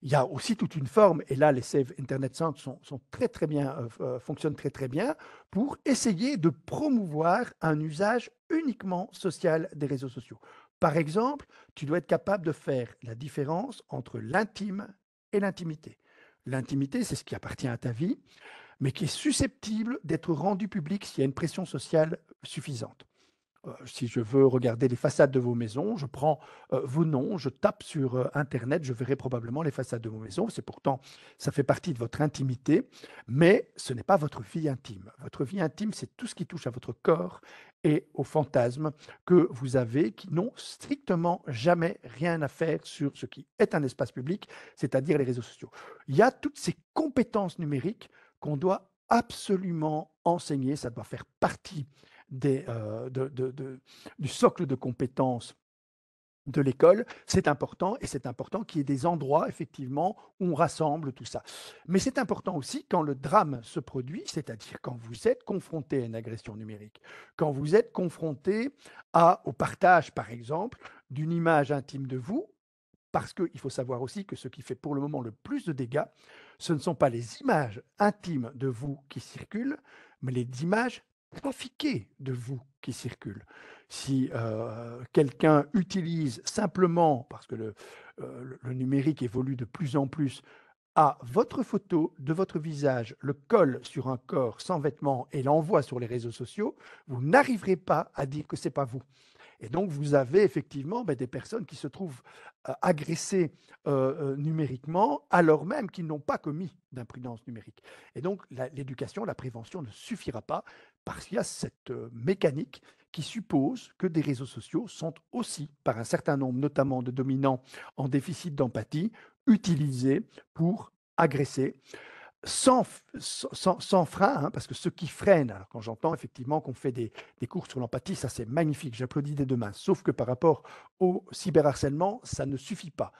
Il y a aussi toute une forme, et là les Save Internet Centres sont, très très bien, euh, euh, fonctionnent très très bien, pour essayer de promouvoir un usage uniquement social des réseaux sociaux. Par exemple, tu dois être capable de faire la différence entre l'intime et l'intimité. L'intimité, c'est ce qui appartient à ta vie mais qui est susceptible d'être rendu public s'il y a une pression sociale suffisante. Euh, si je veux regarder les façades de vos maisons, je prends euh, vos noms, je tape sur euh, Internet, je verrai probablement les façades de vos maisons. C'est pourtant, ça fait partie de votre intimité, mais ce n'est pas votre vie intime. Votre vie intime, c'est tout ce qui touche à votre corps et aux fantasmes que vous avez qui n'ont strictement jamais rien à faire sur ce qui est un espace public, c'est-à-dire les réseaux sociaux. Il y a toutes ces compétences numériques qu'on doit absolument enseigner, ça doit faire partie des, euh, du socle de compétences de l'école, c'est important, et c'est important qu'il y ait des endroits, effectivement, où on rassemble tout ça. Mais c'est important aussi quand le drame se produit, c'est-à-dire quand vous êtes confronté à une agression numérique, quand vous êtes confronté à, au partage, par exemple, d'une image intime de vous, parce qu'il faut savoir aussi que ce qui fait pour le moment le plus de dégâts, ce ne sont pas les images intimes de vous qui circulent, mais les images trafiquées de vous qui circulent. Si euh, quelqu'un utilise simplement, parce que euh, le, numérique évolue de plus en plus, à votre photo de votre visage, le colle sur un corps sans vêtements et l'envoie sur les réseaux sociaux, vous n'arriverez pas à dire que ce n'est pas vous. Et donc, vous avez effectivement ben, des personnes qui se trouvent euh, agressées euh, euh, numériquement alors même qu'ils n'ont pas commis d'imprudence numérique. Et donc, l'éducation, la, prévention ne suffira pas parce qu'il y a cette mécanique qui suppose que des réseaux sociaux sont aussi, par un certain nombre notamment de dominants en déficit d'empathie, utilisés pour agresser sans, frein, hein, parce que ceux qui freinent, quand j'entends effectivement qu'on fait des, des, cours sur l'empathie, ça c'est magnifique, j'applaudis des deux mains, sauf que par rapport au cyberharcèlement, ça ne suffit pas.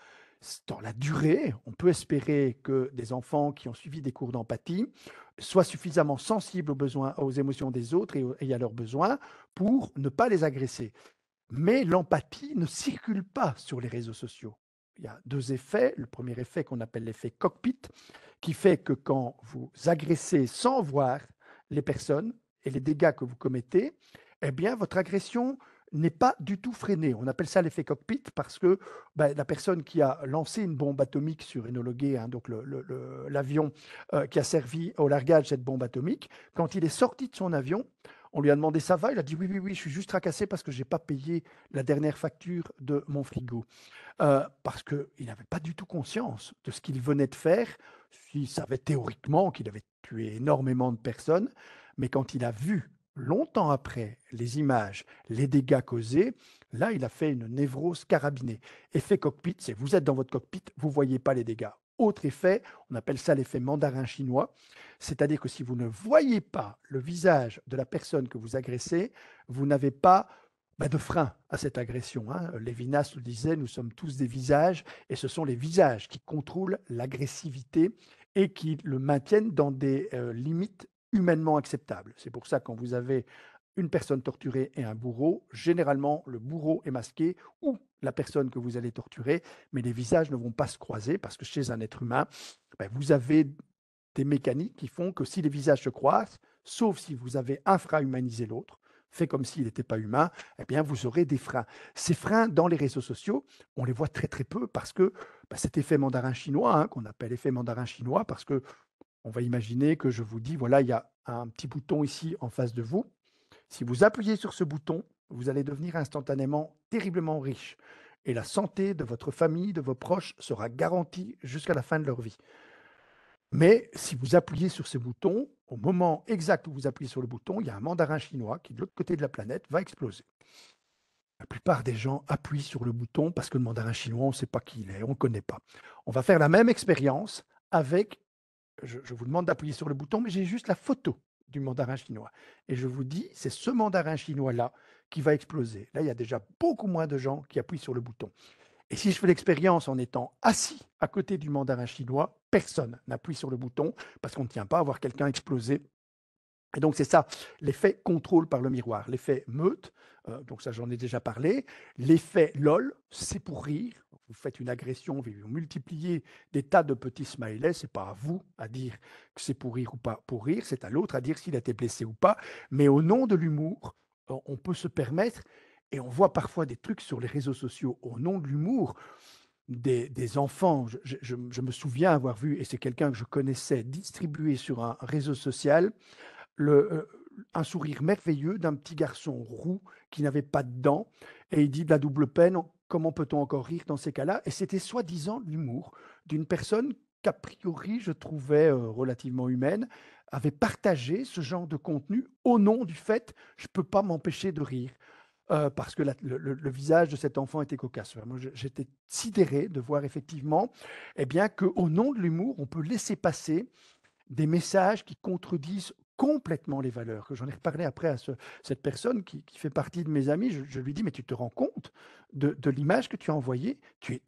Dans la durée, on peut espérer que des enfants qui ont suivi des cours d'empathie soient suffisamment sensibles aux besoins, aux émotions des autres et à leurs besoins pour ne pas les agresser. Mais l'empathie ne circule pas sur les réseaux sociaux il y a deux effets. Le premier effet qu'on appelle l'effet cockpit, qui fait que quand vous agressez sans voir les personnes et les dégâts que vous commettez, eh bien, votre agression n'est pas du tout freinée. On appelle ça l'effet cockpit parce que ben, la personne qui a lancé une bombe atomique sur Enologué, hein, donc l'avion euh, qui a servi au largage de cette bombe atomique, quand il est sorti de son avion, on lui a demandé ça va, il a dit oui, oui, oui, je suis juste tracassé parce que je n'ai pas payé la dernière facture de mon frigo. Euh, parce qu'il n'avait pas du tout conscience de ce qu'il venait de faire. s'il savait théoriquement qu'il avait tué énormément de personnes, mais quand il a vu longtemps après les images, les dégâts causés, là, il a fait une névrose carabinée. Effet cockpit, c'est vous êtes dans votre cockpit, vous voyez pas les dégâts autre effet, on appelle ça l'effet mandarin chinois, c'est-à-dire que si vous ne voyez pas le visage de la personne que vous agressez, vous n'avez pas ben, de frein à cette agression. Hein. Lévinas nous disait, nous sommes tous des visages, et ce sont les visages qui contrôlent l'agressivité et qui le maintiennent dans des euh, limites humainement acceptables. C'est pour ça quand vous avez une personne torturée et un bourreau, généralement le bourreau est masqué ou la personne que vous allez torturer, mais les visages ne vont pas se croiser parce que chez un être humain, ben, vous avez des mécaniques qui font que si les visages se croisent, sauf si vous avez infra-humanisé l'autre, fait comme s'il n'était pas humain, eh bien vous aurez des freins. Ces freins dans les réseaux sociaux, on les voit très très peu parce que ben, cet effet mandarin chinois, hein, qu'on appelle effet mandarin chinois, parce que on va imaginer que je vous dis, voilà, il y a un petit bouton ici en face de vous. Si vous appuyez sur ce bouton, vous allez devenir instantanément terriblement riche et la santé de votre famille, de vos proches sera garantie jusqu'à la fin de leur vie. Mais si vous appuyez sur ce bouton, au moment exact où vous appuyez sur le bouton, il y a un mandarin chinois qui, de l'autre côté de la planète, va exploser. La plupart des gens appuient sur le bouton parce que le mandarin chinois, on ne sait pas qui il est, on ne connaît pas. On va faire la même expérience avec, je, je vous demande d'appuyer sur le bouton, mais j'ai juste la photo du mandarin chinois. Et je vous dis, c'est ce mandarin chinois-là qui va exploser. Là, il y a déjà beaucoup moins de gens qui appuient sur le bouton. Et si je fais l'expérience en étant assis à côté du mandarin chinois, personne n'appuie sur le bouton parce qu'on ne tient pas à voir quelqu'un exploser. Et donc c'est ça, l'effet contrôle par le miroir, l'effet meute, euh, donc ça j'en ai déjà parlé, l'effet lol, c'est pour rire, vous faites une agression, vous multipliez des tas de petits smileys, c'est pas à vous à dire que c'est pour rire ou pas pour rire, c'est à l'autre à dire s'il a été blessé ou pas, mais au nom de l'humour, on peut se permettre, et on voit parfois des trucs sur les réseaux sociaux au nom de l'humour, des, enfants. Je, me souviens avoir vu, et c'est quelqu'un que je connaissais, distribuer sur un réseau social euh, un sourire merveilleux d'un petit garçon roux qui n'avait pas de dents. Et il dit de la double peine, comment peut-on encore rire dans ces cas-là Et c'était soi-disant l'humour d'une personne qu'a priori je trouvais euh, relativement humaine, avait partagé ce genre de contenu au nom du fait je ne peux pas m'empêcher de rire. Euh, parce que le, visage de cet enfant était cocasse. Moi, j'étais sidéré de voir effectivement eh bien, qu'au nom de l'humour, on peut laisser passer des messages qui contredisent complètement les valeurs. Que j'en ai reparlé après à cette personne qui, fait partie de mes amis. Je, lui dis mais tu te rends compte de, l'image que tu as envoyée tu,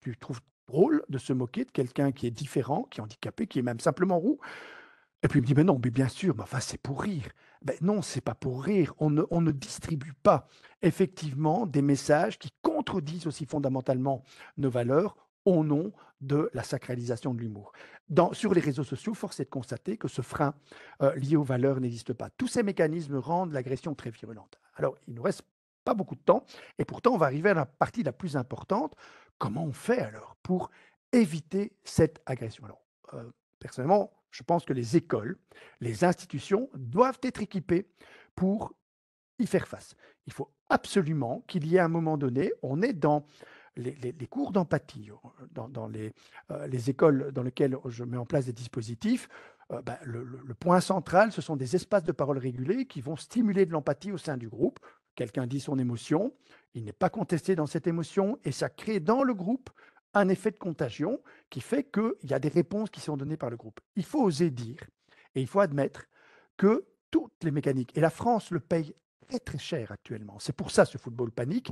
tu trouves drôle de se moquer de quelqu'un qui est différent, qui est handicapé, qui est même simplement roux. Et puis il me dit, mais non, mais bien sûr, enfin, c'est pour rire. Ben non, c'est pas pour rire. On ne, on ne distribue pas effectivement des messages qui contredisent aussi fondamentalement nos valeurs au nom de la sacralisation de l'humour. Sur les réseaux sociaux, force est de constater que ce frein euh, lié aux valeurs n'existe pas. Tous ces mécanismes rendent l'agression très virulente. Alors, il nous reste pas beaucoup de temps, et pourtant, on va arriver à la partie la plus importante. Comment on fait alors pour éviter cette agression Alors, euh, personnellement, je pense que les écoles, les institutions doivent être équipées pour y faire face. Il faut absolument qu'il y ait un moment donné, on est dans les, cours d'empathie, dans, euh, les, écoles dans lesquelles je mets en place des dispositifs. Euh, ben, le point central, ce sont des espaces de parole régulés qui vont stimuler de l'empathie au sein du groupe. Quelqu'un dit son émotion, il n'est pas contesté dans cette émotion et ça crée dans le groupe un effet de contagion qui fait qu'il y a des réponses qui sont données par le groupe. Il faut oser dire et il faut admettre que toutes les mécaniques, et la France le paye très très cher actuellement, c'est pour ça ce football panique,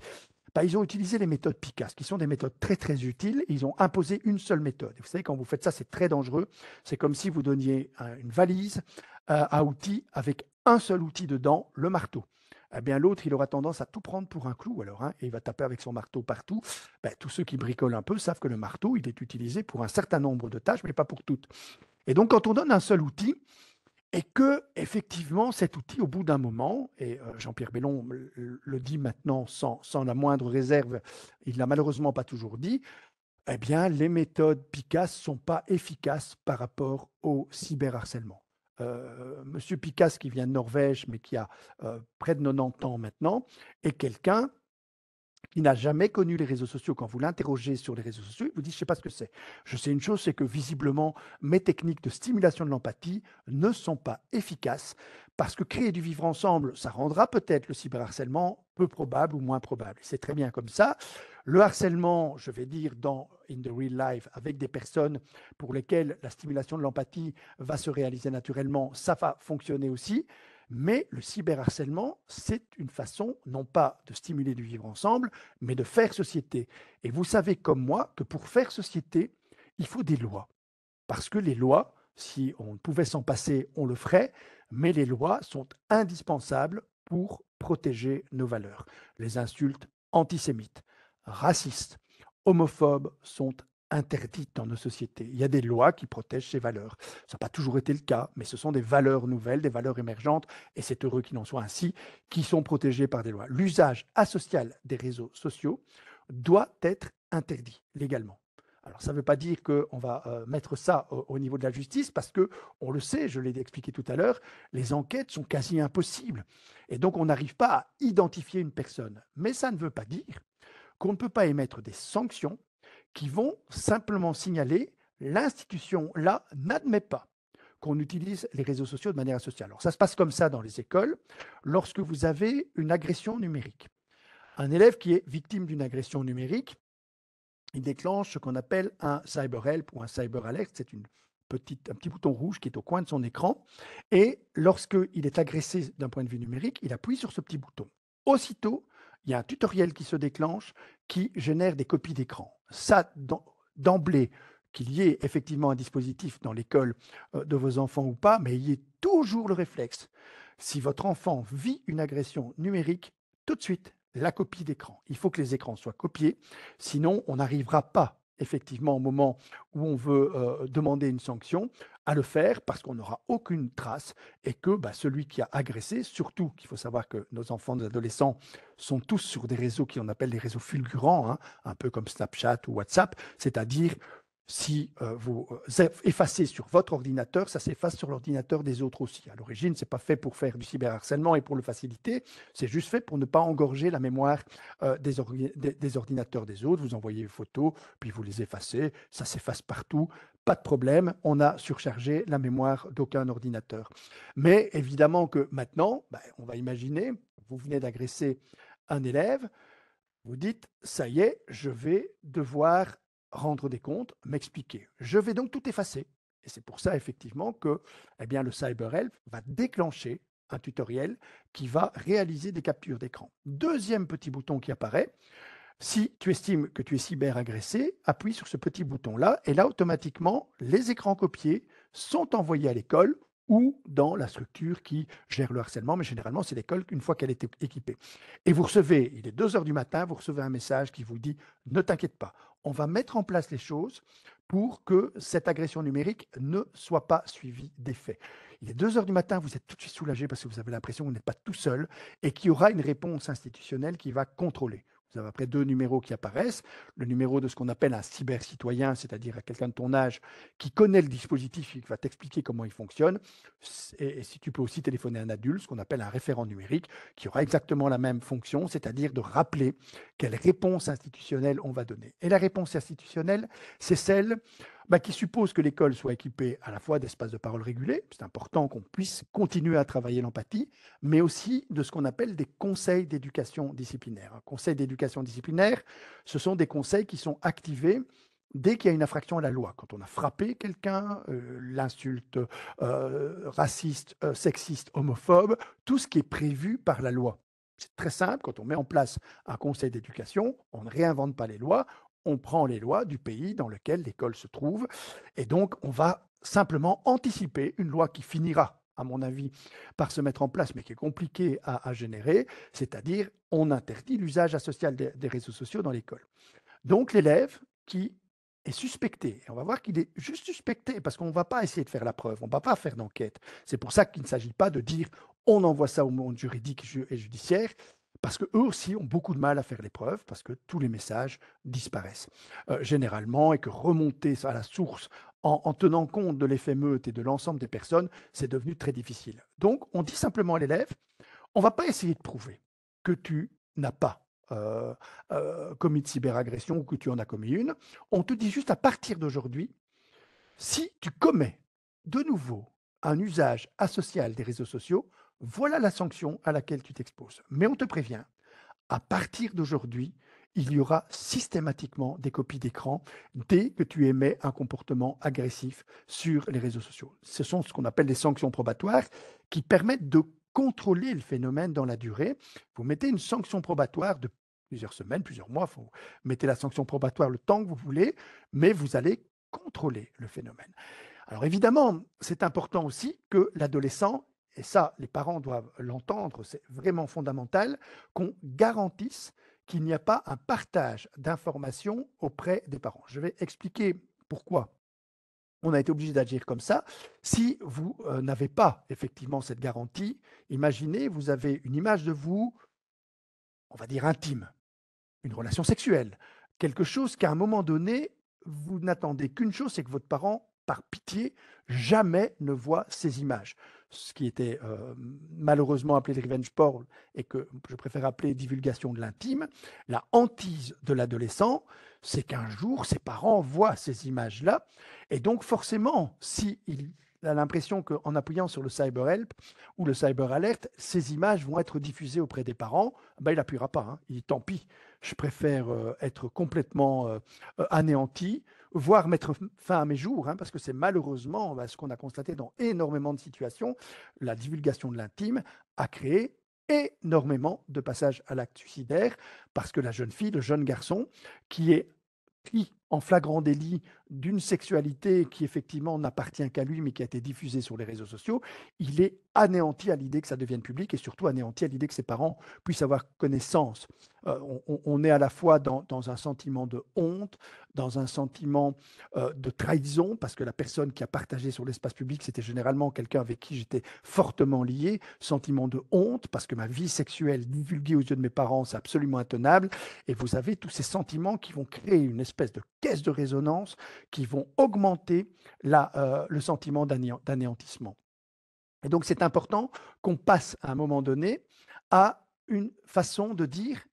bah, ils ont utilisé les méthodes Picasso, qui sont des méthodes très très utiles. ils ont imposé une seule méthode. vous savez, quand vous faites ça, c'est très dangereux. C'est comme si vous donniez une valise euh, à outils avec un seul outil dedans, le marteau. Eh bien l'autre, il aura tendance à tout prendre pour un clou alors, hein, et il va taper avec son marteau partout. Ben, tous ceux qui bricolent un peu savent que le marteau, il est utilisé pour un certain nombre de tâches, mais pas pour toutes. Et donc, quand on donne un seul outil, et que, effectivement, cet outil, au bout d'un moment, et euh, Jean-Pierre Bellon le dit maintenant sans, la moindre réserve, il ne l'a malheureusement pas toujours dit, eh bien, les méthodes PICAS ne sont pas efficaces par rapport au cyberharcèlement. Euh, Monsieur Picasse qui vient de Norvège, mais qui a euh, près de 90 ans maintenant, et quelqu'un qui n'a jamais connu les réseaux sociaux, quand vous l'interrogez sur les réseaux sociaux, vous dit Je ne sais pas ce que c'est. Je sais une chose, c'est que visiblement, mes techniques de stimulation de l'empathie ne sont pas efficaces parce que créer du vivre ensemble, ça rendra peut-être le cyberharcèlement peu probable ou moins probable. C'est très bien comme ça. Le harcèlement, je vais dire, dans in the real life, avec des personnes pour lesquelles la stimulation de l'empathie va se réaliser naturellement, ça va fonctionner aussi. Mais le cyberharcèlement, c'est une façon non pas de stimuler du vivre ensemble, mais de faire société. Et vous savez comme moi que pour faire société, il faut des lois. Parce que les lois, si on pouvait s'en passer, on le ferait, mais les lois sont indispensables pour protéger nos valeurs. Les insultes antisémites, racistes, homophobes sont interdites dans nos sociétés. Il y a des lois qui protègent ces valeurs. Ça n'a pas toujours été le cas, mais ce sont des valeurs nouvelles, des valeurs émergentes, et c'est heureux qu'il en soit ainsi, qui sont protégées par des lois. L'usage asocial des réseaux sociaux doit être interdit légalement. Alors ça ne veut pas dire qu'on va euh, mettre ça au, niveau de la justice parce que on le sait, je l'ai expliqué tout à l'heure, les enquêtes sont quasi impossibles et donc on n'arrive pas à identifier une personne. Mais ça ne veut pas dire qu'on ne peut pas émettre des sanctions qui vont simplement signaler l'institution là n'admet pas qu'on utilise les réseaux sociaux de manière sociale. Alors ça se passe comme ça dans les écoles lorsque vous avez une agression numérique. Un élève qui est victime d'une agression numérique, il déclenche ce qu'on appelle un cyber help ou un cyber alert, C'est petite, un petit bouton rouge qui est au coin de son écran. Et lorsqu'il est agressé d'un point de vue numérique, il appuie sur ce petit bouton. Aussitôt, il y a un tutoriel qui se déclenche qui génère des copies d'écran. Ça, d'emblée, qu'il y ait effectivement un dispositif dans l'école euh, de vos enfants ou pas, mais ayez toujours le réflexe. Si votre enfant vit une agression numérique, tout de suite, la copie d'écran. Il faut que les écrans soient copiés, sinon on n'arrivera pas effectivement, au moment où on veut demander une sanction, à le faire parce qu'on n'aura aucune trace et que bah, celui qui a agressé, surtout qu'il faut savoir que nos enfants, nos adolescents sont tous sur des réseaux qui appelle des réseaux fulgurants, hein, un peu comme Snapchat ou WhatsApp, c'est-à-dire si euh, vous euh, effacez sur votre ordinateur, ça s'efface sur l'ordinateur des autres aussi. À l'origine, ce n'est pas fait pour faire du cyberharcèlement et pour le faciliter, c'est juste fait pour ne pas engorger la mémoire euh, des, ordinateurs des autres. Vous envoyez une photo, puis vous les effacez, ça s'efface partout, pas de problème, on a surchargé la mémoire d'aucun ordinateur. Mais évidemment que maintenant, bah, on va imaginer, vous venez d'agresser un élève, vous dites, ça y est, je vais devoir rendre des comptes, m'expliquer. Je vais donc tout effacer. Et c'est pour ça, effectivement, que eh bien, le CyberElf va déclencher un tutoriel qui va réaliser des captures d'écran. Deuxième petit bouton qui apparaît, si tu estimes que tu es agressé, appuie sur ce petit bouton-là et là, automatiquement, les écrans copiés sont envoyés à l'école ou dans la structure qui gère le harcèlement, mais généralement, c'est l'école une fois qu'elle est équipée. Et vous recevez, il est 2 heures du matin, vous recevez un message qui vous dit Ne t'inquiète pas, on va mettre en place les choses pour que cette agression numérique ne soit pas suivie d'effet. Il est 2 heures du matin, vous êtes tout de suite soulagé parce que vous avez l'impression que vous n'êtes pas tout seul et qu'il y aura une réponse institutionnelle qui va contrôler. Vous avez après deux numéros qui apparaissent. Le numéro de ce qu'on appelle un cyber-citoyen, c'est-à-dire quelqu'un de ton âge qui connaît le dispositif et qui va t'expliquer comment il fonctionne. Et, et, si tu peux aussi téléphoner à un adulte, ce qu'on appelle un référent numérique, qui aura exactement la même fonction, c'est-à-dire de rappeler quelle réponse institutionnelle on va donner. Et la réponse institutionnelle, c'est celle bah, qui suppose que l'école soit équipée à la fois d'espaces de parole régulés, c'est important qu'on puisse continuer à travailler l'empathie, mais aussi de ce qu'on appelle des conseils d'éducation disciplinaire. Un conseil d'éducation disciplinaire, ce sont des conseils qui sont activés dès qu'il y a une infraction à la loi, quand on a frappé quelqu'un, euh, l'insulte euh, raciste, euh, sexiste, homophobe, tout ce qui est prévu par la loi. C'est très simple, quand on met en place un conseil d'éducation, on ne réinvente pas les lois, on prend les lois du pays dans lequel l'école se trouve, et donc on va simplement anticiper une loi qui finira, à mon avis, par se mettre en place, mais qui est compliquée à, générer, c'est-à-dire on interdit l'usage asocial des, réseaux sociaux dans l'école. Donc l'élève qui est suspecté. Et on va voir qu'il est juste suspecté parce qu'on ne va pas essayer de faire la preuve, on ne va pas faire d'enquête. C'est pour ça qu'il ne s'agit pas de dire on envoie ça au monde juridique et judiciaire, parce qu'eux aussi ont beaucoup de mal à faire l'épreuve, parce que tous les messages disparaissent euh, généralement, et que remonter à la source en, tenant compte de l'effet meute et de l'ensemble des personnes, c'est devenu très difficile. Donc, on dit simplement à l'élève, on ne va pas essayer de prouver que tu n'as pas euh, euh, commis de cyberagression ou que tu en as commis une. On te dit juste à partir d'aujourd'hui, si tu commets de nouveau un usage asocial des réseaux sociaux, voilà la sanction à laquelle tu t'exposes. Mais on te prévient, à partir d'aujourd'hui, il y aura systématiquement des copies d'écran dès que tu émets un comportement agressif sur les réseaux sociaux. Ce sont ce qu'on appelle des sanctions probatoires qui permettent de contrôler le phénomène dans la durée. Vous mettez une sanction probatoire de plusieurs semaines, plusieurs mois, vous mettez la sanction probatoire le temps que vous voulez, mais vous allez contrôler le phénomène. Alors évidemment, c'est important aussi que l'adolescent et ça les parents doivent l'entendre, c'est vraiment fondamental, qu'on garantisse qu'il n'y a pas un partage d'informations auprès des parents. Je vais expliquer pourquoi on a été obligé d'agir comme ça. Si vous euh, n'avez pas effectivement cette garantie, imaginez, vous avez une image de vous, on va dire intime, une relation sexuelle, quelque chose qu'à un moment donné, vous n'attendez qu'une chose, c'est que votre parent, par pitié, jamais ne voit ces images ce qui était euh, malheureusement appelé revenge porn et que je préfère appeler divulgation de l'intime, la hantise de l'adolescent, c'est qu'un jour ses parents voient ces images-là et donc forcément, s'il a l'impression qu'en appuyant sur le cyber help ou le cyber alert, ces images vont être diffusées auprès des parents, ah ben, il n'appuiera pas, hein. il dit tant pis, je préfère euh, être complètement euh, anéanti voire mettre fin à mes jours, hein, parce que c'est malheureusement bah, ce qu'on a constaté dans énormément de situations, la divulgation de l'intime a créé énormément de passages à l'acte suicidaire, parce que la jeune fille, le jeune garçon, qui est pris en flagrant délit d'une sexualité qui effectivement n'appartient qu'à lui mais qui a été diffusée sur les réseaux sociaux, il est anéanti à l'idée que ça devienne public et surtout anéanti à l'idée que ses parents puissent avoir connaissance. Euh, on, est à la fois dans, un sentiment de honte, dans un sentiment euh, de trahison, parce que la personne qui a partagé sur l'espace public, c'était généralement quelqu'un avec qui j'étais fortement lié, sentiment de honte, parce que ma vie sexuelle divulguée aux yeux de mes parents, c'est absolument intenable, et vous avez tous ces sentiments qui vont créer une espèce de caisses de résonance qui vont augmenter la, euh, le sentiment d'anéantissement. Et donc c'est important qu'on passe à un moment donné à une façon de dire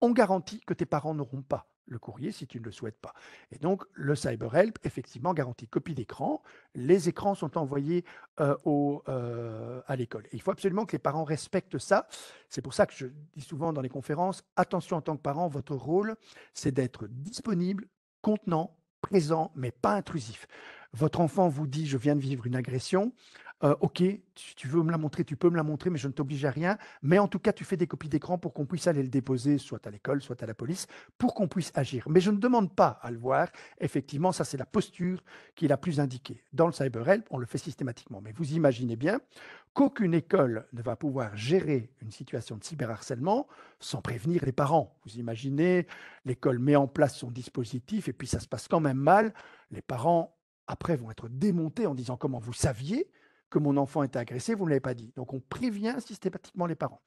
on garantit que tes parents n'auront pas le courrier si tu ne le souhaites pas. Et donc, le CyberHelp, effectivement, garantit copie d'écran. Les écrans sont envoyés euh, au, euh, à l'école. il faut absolument que les parents respectent ça. C'est pour ça que je dis souvent dans les conférences, attention en tant que parent, votre rôle, c'est d'être disponible, contenant, présent, mais pas intrusif. Votre enfant vous dit, je viens de vivre une agression. Euh, OK, tu, tu, veux me la montrer, tu peux me la montrer, mais je ne t'oblige à rien. Mais en tout cas, tu fais des copies d'écran pour qu'on puisse aller le déposer, soit à l'école, soit à la police, pour qu'on puisse agir. Mais je ne demande pas à le voir. Effectivement, ça, c'est la posture qui est la plus indiquée. Dans le CyberHelp, on le fait systématiquement. Mais vous imaginez bien qu'aucune école ne va pouvoir gérer une situation de cyberharcèlement sans prévenir les parents. Vous imaginez, l'école met en place son dispositif et puis ça se passe quand même mal. Les parents, après, vont être démontés en disant comment vous saviez que mon enfant est agressé, vous ne l'avez pas dit. Donc on prévient systématiquement les parents.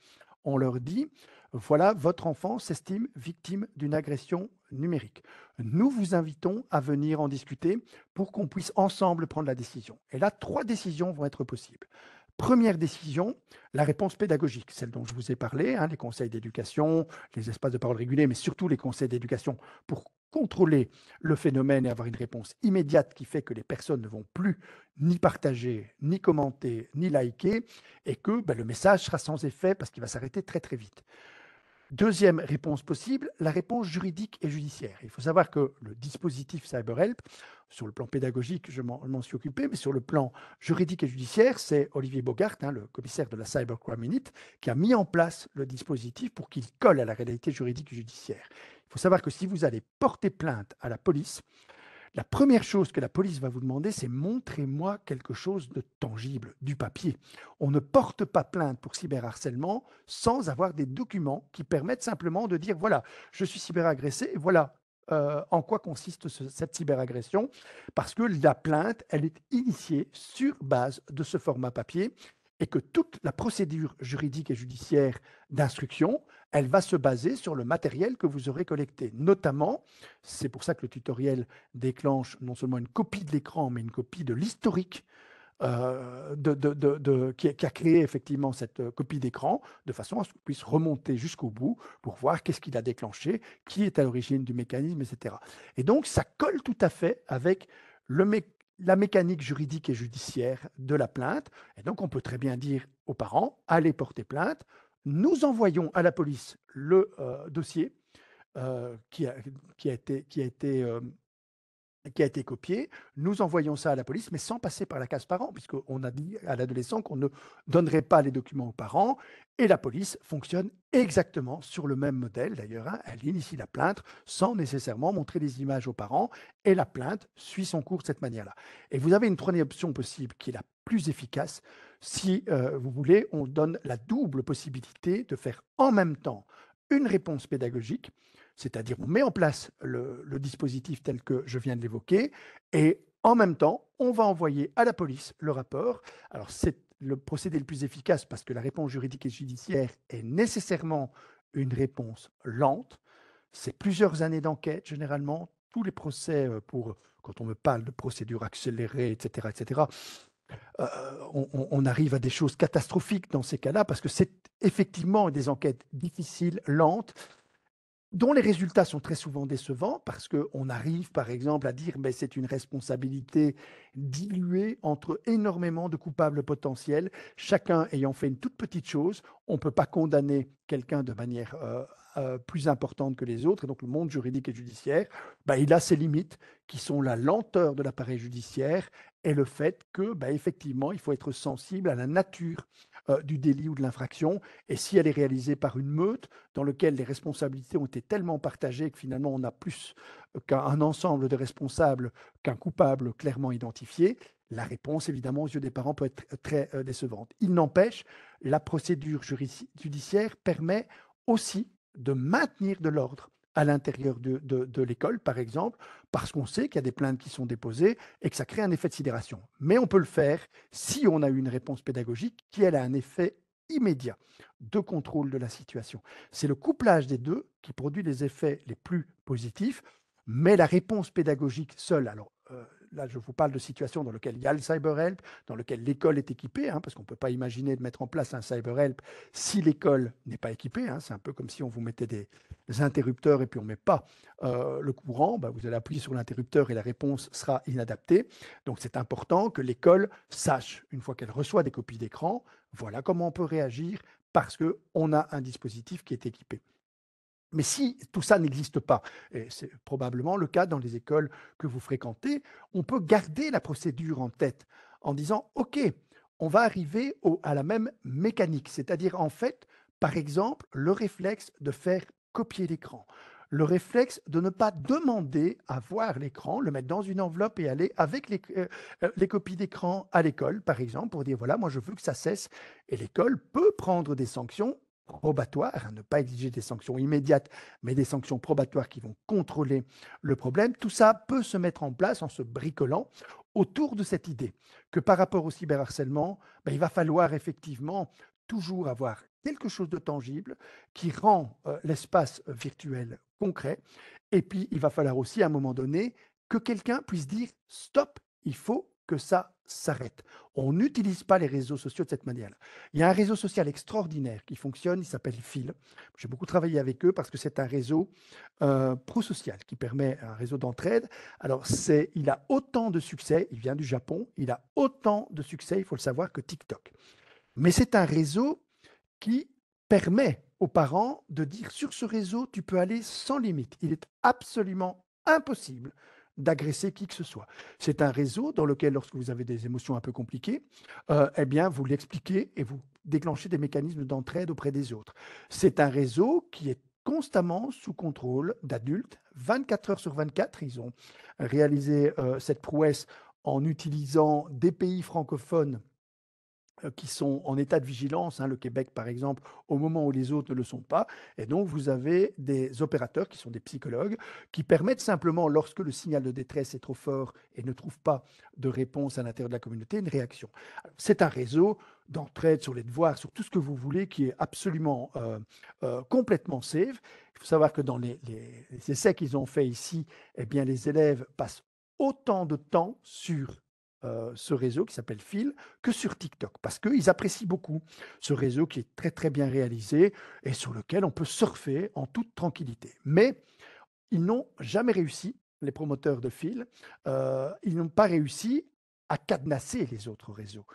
On leur dit, voilà, votre enfant s'estime victime d'une agression numérique. Nous vous invitons à venir en discuter pour qu'on puisse ensemble prendre la décision. Et là, trois décisions vont être possibles. Première décision, la réponse pédagogique, celle dont je vous ai parlé, hein, les conseils d'éducation, les espaces de parole régulés, mais surtout les conseils d'éducation pour contrôler le phénomène et avoir une réponse immédiate qui fait que les personnes ne vont plus ni partager, ni commenter, ni liker, et que ben, le message sera sans effet parce qu'il va s'arrêter très très vite. Deuxième réponse possible, la réponse juridique et judiciaire. Il faut savoir que le dispositif CyberHelp, sur le plan pédagogique, je m'en suis occupé, mais sur le plan juridique et judiciaire, c'est Olivier Bogart, hein, le commissaire de la Cybercrime Unit, qui a mis en place le dispositif pour qu'il colle à la réalité juridique et judiciaire. Il faut savoir que si vous allez porter plainte à la police, la première chose que la police va vous demander, c'est montrez-moi quelque chose de tangible, du papier. On ne porte pas plainte pour cyberharcèlement sans avoir des documents qui permettent simplement de dire, voilà, je suis cyberagressé, voilà euh, en quoi consiste cette cyberagression, parce que la plainte, elle est initiée sur base de ce format papier et que toute la procédure juridique et judiciaire d'instruction elle va se baser sur le matériel que vous aurez collecté. Notamment, c'est pour ça que le tutoriel déclenche non seulement une copie de l'écran, mais une copie de l'historique euh, qui, a créé effectivement cette euh, copie d'écran, de façon à ce qu'on puisse remonter jusqu'au bout pour voir qu'est-ce qu'il a déclenché, qui est à l'origine du mécanisme, etc. Et donc, ça colle tout à fait avec la mécanique juridique et judiciaire de la plainte. Et donc, on peut très bien dire aux parents, allez porter plainte, nous envoyons à la police le dossier qui, a, été, copié. Nous envoyons ça à la police, mais sans passer par la case parent, puisqu'on a dit à l'adolescent qu'on ne donnerait pas les documents aux parents. Et la police fonctionne exactement sur le même modèle, d'ailleurs. Hein. Elle initie la plainte sans nécessairement montrer des images aux parents, et la plainte suit son cours de cette manière-là. Et vous avez une troisième option possible qui est la plus efficace, si euh, vous voulez, on donne la double possibilité de faire en même temps une réponse pédagogique, c'est-à-dire on met en place le, le dispositif tel que je viens de l'évoquer, et en même temps, on va envoyer à la police le rapport. Alors c'est le procédé le plus efficace parce que la réponse juridique et judiciaire est nécessairement une réponse lente. C'est plusieurs années d'enquête généralement. Tous les procès euh, pour, quand on me parle de procédure accélérée, etc., etc., euh, on, arrive à des choses catastrophiques dans ces cas-là, parce que c'est effectivement des enquêtes difficiles, lentes, dont les résultats sont très souvent décevants, parce qu'on arrive, par exemple, à dire mais c'est une responsabilité diluée entre énormément de coupables potentiels, chacun ayant fait une toute petite chose. On ne peut pas condamner quelqu'un de manière euh, euh, plus importante que les autres, et donc le monde juridique et judiciaire, bah, il a ses limites qui sont la lenteur de l'appareil judiciaire et le fait que, ben, effectivement, il faut être sensible à la nature euh, du délit ou de l'infraction, et si elle est réalisée par une meute dans laquelle les responsabilités ont été tellement partagées que finalement on a plus euh, qu'un ensemble de responsables qu'un coupable clairement identifié, la réponse, évidemment, aux yeux des parents peut être très décevante. Il n'empêche, la procédure judiciaire permet aussi de maintenir de l'ordre à l'intérieur de, l'école, par exemple, parce qu'on sait qu'il y a des plaintes qui sont déposées et que ça crée un effet de sidération. Mais on peut le faire si on a une réponse pédagogique qui, elle, a un effet immédiat de contrôle de la situation. C'est le couplage des deux qui produit les effets les plus positifs, mais la réponse pédagogique seule, alors euh, là, je vous parle de situations dans lesquelles il y a le cyberhelp, dans lesquelles l'école est équipée, hein, parce qu'on ne peut pas imaginer de mettre en place un cyberhelp si l'école n'est pas équipée. Hein. c'est un peu comme si on vous mettait des, interrupteurs et puis on ne met pas euh, le courant. Bah, vous allez appuyer sur l'interrupteur et la réponse sera inadaptée. Donc, c'est important que l'école sache, une fois qu'elle reçoit des copies d'écran, voilà comment on peut réagir parce qu'on a un dispositif qui est équipé. Mais si tout ça n'existe pas, et c'est probablement le cas dans les écoles que vous fréquentez, on peut garder la procédure en tête en disant, OK, on va arriver à la même mécanique, c'est-à-dire en fait, par exemple, le réflexe de faire copier l'écran, le réflexe de ne pas demander à voir l'écran, le mettre dans une enveloppe et aller avec les, euh, euh, les copies d'écran à l'école, par exemple, pour dire, voilà, moi je veux que ça cesse. Et l'école peut prendre des sanctions Probatoire, hein, ne pas exiger des sanctions immédiates, mais des sanctions probatoires qui vont contrôler le problème. Tout ça peut se mettre en place en se bricolant autour de cette idée que par rapport au cyberharcèlement, ben, il va falloir effectivement toujours avoir quelque chose de tangible qui rend euh, l'espace virtuel concret. Et puis, il va falloir aussi, à un moment donné, que quelqu'un puisse dire, stop, il faut que ça s'arrête. On n'utilise pas les réseaux sociaux de cette manière-là. Il y a un réseau social extraordinaire qui fonctionne, il s'appelle Phil. J'ai beaucoup travaillé avec eux parce que c'est un réseau euh, pro-social qui permet un réseau d'entraide. Alors, c'est, il a autant de succès, il vient du Japon, il a autant de succès, il faut le savoir, que TikTok. Mais c'est un réseau qui permet aux parents de dire sur ce réseau, tu peux aller sans limite. Il est absolument impossible d'agresser qui que ce soit. C'est un réseau dans lequel, lorsque vous avez des émotions un peu compliquées, euh, eh bien, vous l'expliquez et vous déclenchez des mécanismes d'entraide auprès des autres. C'est un réseau qui est constamment sous contrôle d'adultes, 24 heures sur 24. Ils ont réalisé euh, cette prouesse en utilisant des pays francophones euh, qui sont en état de vigilance, hein, le Québec par exemple, au moment où les autres ne le sont pas. Et donc vous avez des opérateurs qui sont des psychologues qui permettent simplement, lorsque le signal de détresse est trop fort et ne trouve pas de réponse à l'intérieur de la communauté, une réaction. C'est un réseau d'entraide sur les devoirs, sur tout ce que vous voulez qui est absolument euh, euh, complètement safe. Il faut savoir que dans les, essais qu'ils ont faits ici, eh bien, les élèves passent autant de temps sur euh, ce réseau qui s'appelle Phil que sur TikTok parce qu'ils apprécient beaucoup ce réseau qui est très très bien réalisé et sur lequel on peut surfer en toute tranquillité. Mais ils n'ont jamais réussi, les promoteurs de Phil, euh, ils n'ont pas réussi à cadenasser les autres réseaux.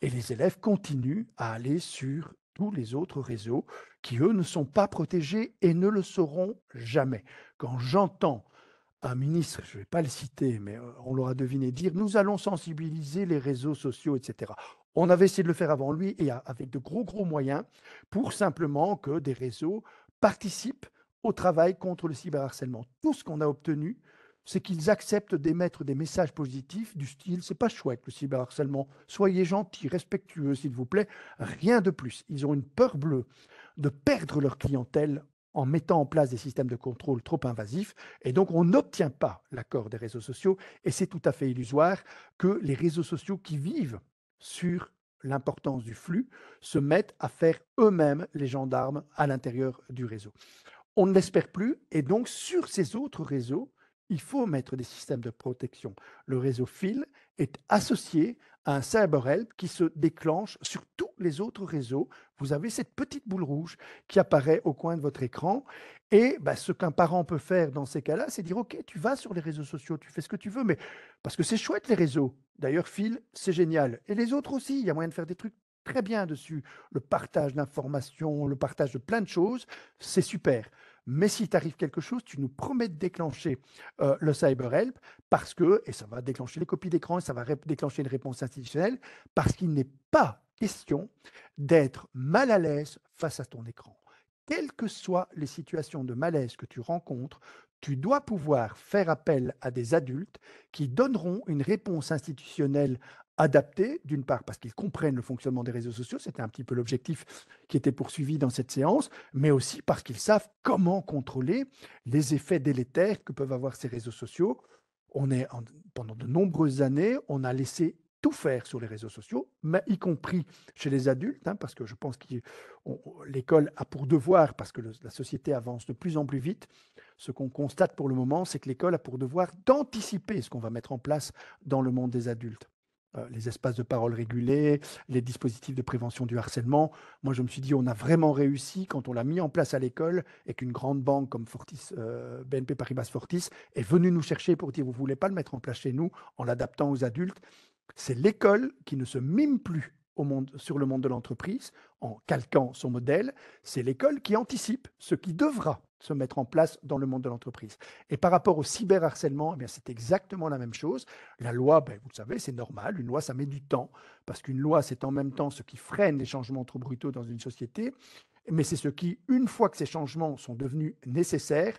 Et les élèves continuent à aller sur tous les autres réseaux qui, eux, ne sont pas protégés et ne le seront jamais. Quand j'entends un ministre, je ne vais pas le citer, mais euh, on l'aura deviné dire, nous allons sensibiliser les réseaux sociaux, etc. On avait essayé de le faire avant lui et avec de gros, gros moyens pour simplement que des réseaux participent au travail contre le cyberharcèlement. Tout ce qu'on a obtenu, c'est qu'ils acceptent d'émettre des messages positifs du style c'est pas chouette le cyberharcèlement, soyez gentils, respectueux s'il vous plaît, rien de plus. Ils ont une peur bleue de perdre leur clientèle en mettant en place des systèmes de contrôle trop invasifs. Et donc, on n'obtient pas l'accord des réseaux sociaux. Et c'est tout à fait illusoire que les réseaux sociaux qui vivent sur l'importance du flux se mettent à faire eux-mêmes les gendarmes à l'intérieur du réseau. On ne l'espère plus. Et donc, sur ces autres réseaux, il faut mettre des systèmes de protection. Le réseau fil est associé à un cyber qui se déclenche sur les autres réseaux, vous avez cette petite boule rouge qui apparaît au coin de votre écran. Et bah, ce qu'un parent peut faire dans ces cas-là, c'est dire, OK, tu vas sur les réseaux sociaux, tu fais ce que tu veux, mais parce que c'est chouette les réseaux. D'ailleurs, Phil, c'est génial. Et les autres aussi, il y a moyen de faire des trucs très bien dessus. Le partage d'informations, le partage de plein de choses, c'est super. Mais si t'arrive quelque chose, tu nous promets de déclencher euh, le Cyber Help parce que, et ça va déclencher les copies d'écran, ça va déclencher une réponse institutionnelle, parce qu'il n'est pas question d'être mal à l'aise face à ton écran. Quelles que soient les situations de malaise que tu rencontres, tu dois pouvoir faire appel à des adultes qui donneront une réponse institutionnelle adaptée, d'une part parce qu'ils comprennent le fonctionnement des réseaux sociaux, c'était un petit peu l'objectif qui était poursuivi dans cette séance, mais aussi parce qu'ils savent comment contrôler les effets délétères que peuvent avoir ces réseaux sociaux. On est pendant de nombreuses années, on a laissé tout faire sur les réseaux sociaux, mais y compris chez les adultes, hein, parce que je pense que l'école a pour devoir, parce que la société avance de plus en plus vite, ce qu'on constate pour le moment, c'est que l'école a pour devoir d'anticiper ce qu'on va mettre en place dans le monde des adultes. Euh, les espaces de parole régulés, les dispositifs de prévention du harcèlement. Moi, je me suis dit, on a vraiment réussi quand on l'a mis en place à l'école et qu'une grande banque comme Fortis, euh, BNP Paribas Fortis est venue nous chercher pour dire, vous voulez pas le mettre en place chez nous en l'adaptant aux adultes c'est l'école qui ne se mime plus au monde, sur le monde de l'entreprise en calquant son modèle. C'est l'école qui anticipe ce qui devra se mettre en place dans le monde de l'entreprise. Et par rapport au cyberharcèlement, eh c'est exactement la même chose. La loi, ben, vous le savez, c'est normal. Une loi, ça met du temps, parce qu'une loi, c'est en même temps ce qui freine les changements trop brutaux dans une société, mais c'est ce qui, une fois que ces changements sont devenus nécessaires,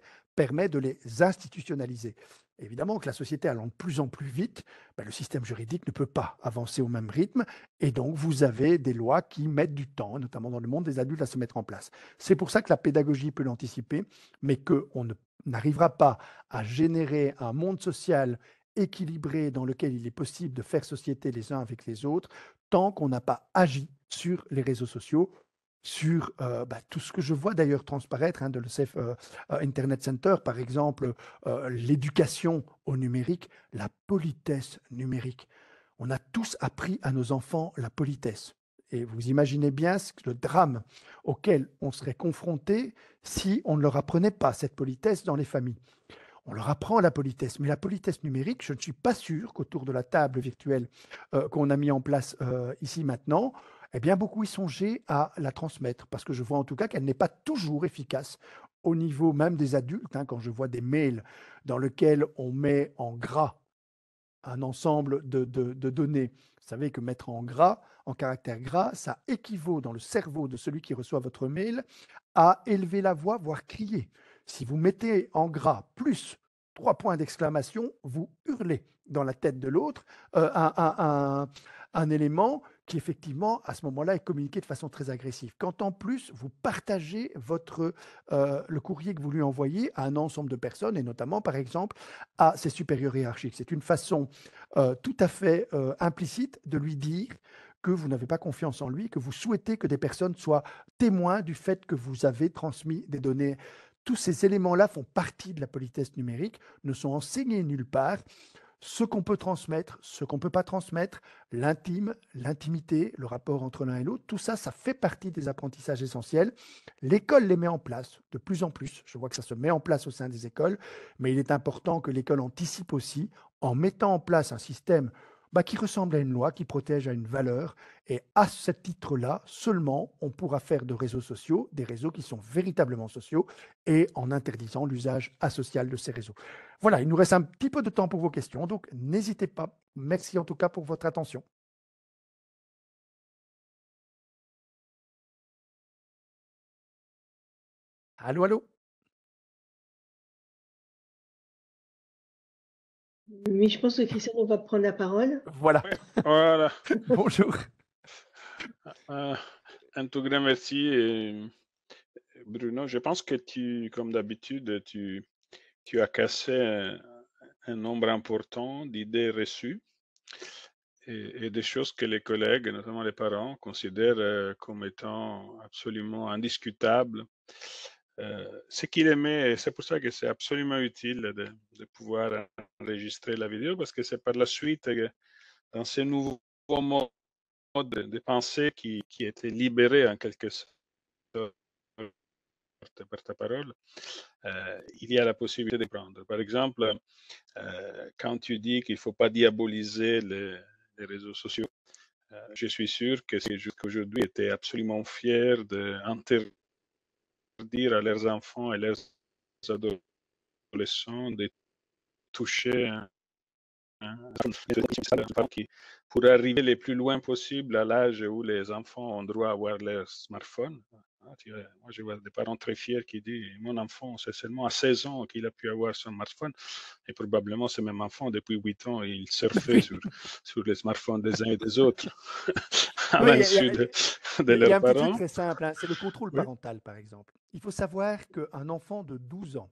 permet de les institutionnaliser. Évidemment que la société allant de plus en plus vite, ben, le système juridique ne peut pas avancer au même rythme et donc vous avez des lois qui mettent du temps, notamment dans le monde des adultes, à se mettre en place. C'est pour ça que la pédagogie peut l'anticiper, mais qu'on n'arrivera pas à générer un monde social équilibré dans lequel il est possible de faire société les uns avec les autres tant qu'on n'a pas agi sur les réseaux sociaux sur euh, bah, tout ce que je vois d'ailleurs transparaître hein, de le euh, euh, Internet Center, par exemple l'éducation au numérique, la politesse numérique. On a tous appris à nos enfants la politesse. Et vous imaginez bien le drame auquel on serait confronté si on ne leur apprenait pas cette politesse dans les familles. On leur apprend la politesse, mais la politesse numérique, je ne suis pas sûr qu'autour de la table virtuelle qu'on a mis en place ici maintenant, eh bien, beaucoup y songeaient à la transmettre, parce que je vois en tout cas qu'elle n'est pas toujours efficace au niveau même des adultes. Hein, quand je vois des mails dans lesquels on met en gras un ensemble de, de, données, vous savez que mettre en gras, en caractère gras, ça équivaut dans le cerveau de celui qui reçoit votre mail à élever la voix, voire crier. Si vous mettez en gras plus trois points d'exclamation, vous hurlez dans la tête de l'autre euh, un, un élément qui effectivement, à ce moment-là, est communiqué de façon très agressive. Quand en plus, vous partagez votre, euh, le courrier que vous lui envoyez à un ensemble de personnes, et notamment, par exemple, à ses supérieurs hiérarchiques. C'est une façon euh, tout à fait euh, implicite de lui dire que vous n'avez pas confiance en lui, que vous souhaitez que des personnes soient témoins du fait que vous avez transmis des données. Tous ces éléments-là font partie de la politesse numérique, ne sont enseignés nulle part ce qu'on peut transmettre, ce qu'on ne peut pas transmettre, l'intime, l'intimité, le rapport entre l'un et l'autre, tout ça, ça fait partie des apprentissages essentiels. L'école les met en place de plus en plus. Je vois que ça se met en place au sein des écoles, mais il est important que l'école anticipe aussi en mettant en place un système bah, qui ressemble à une loi, qui protège à une valeur. Et à ce titre-là, seulement, on pourra faire de réseaux sociaux des réseaux qui sont véritablement sociaux et en interdisant l'usage asocial de ces réseaux. Voilà, il nous reste un petit peu de temps pour vos questions, donc n'hésitez pas. Merci en tout cas pour votre attention. Allô, allô Mais je pense que Christian va prendre la parole. Voilà. voilà. Bonjour. Euh, un tout grand merci. Bruno, je pense que tu, comme d'habitude, tu, tu as cassé un, nombre important d'idées reçues et, et, des choses que les collègues, notamment les parents, considèrent euh, comme étant absolument indiscutables euh, ce qu'il aimait, c'est pour ça que c'est absolument utile de, pouvoir enregistrer la vidéo, parce que c'est par la suite, que, dans ces nouveaux modes de pensée qui, qui étaient libérés en quelque sorte par ta parole, euh, il y a la possibilité de prendre. Par exemple, euh, quand tu dis qu'il ne faut pas diaboliser les, réseaux sociaux, je suis sûr que c'est jusqu'aujourd'hui était absolument fier d'intervenir dire à leurs enfants et leurs adolescents de toucher un, pour arriver le plus loin possible à l'âge où les enfants ont droit à avoir leur smartphone. Ah, moi, je vois des parents très fiers qui disent Mon enfant, c'est seulement à 16 ans qu'il a pu avoir son smartphone. Et probablement, ce même enfant, depuis 8 ans, il surfait sur, les smartphones des uns et des autres, à l'insu de, leurs parents. Il y a un très simple hein, c'est le contrôle parental, par exemple. Il faut savoir qu'un enfant de 12 ans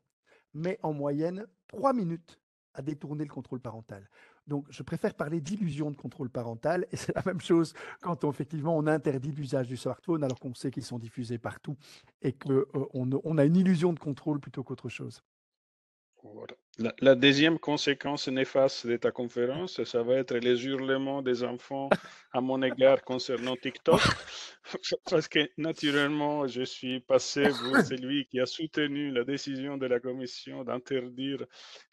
met en moyenne 3 minutes à détourner le contrôle parental. Donc, je préfère parler d'illusion de contrôle parental. Et c'est la même chose quand effectivement on interdit l'usage du smartphone alors qu'on sait qu'ils sont diffusés partout et qu'on euh, on a une illusion de contrôle plutôt qu'autre chose. La, deuxième conséquence néfaste de ta conférence, ça va être les hurlements des enfants à mon égard concernant TikTok, parce que naturellement, je suis passé pour celui qui a soutenu la décision de la Commission d'interdire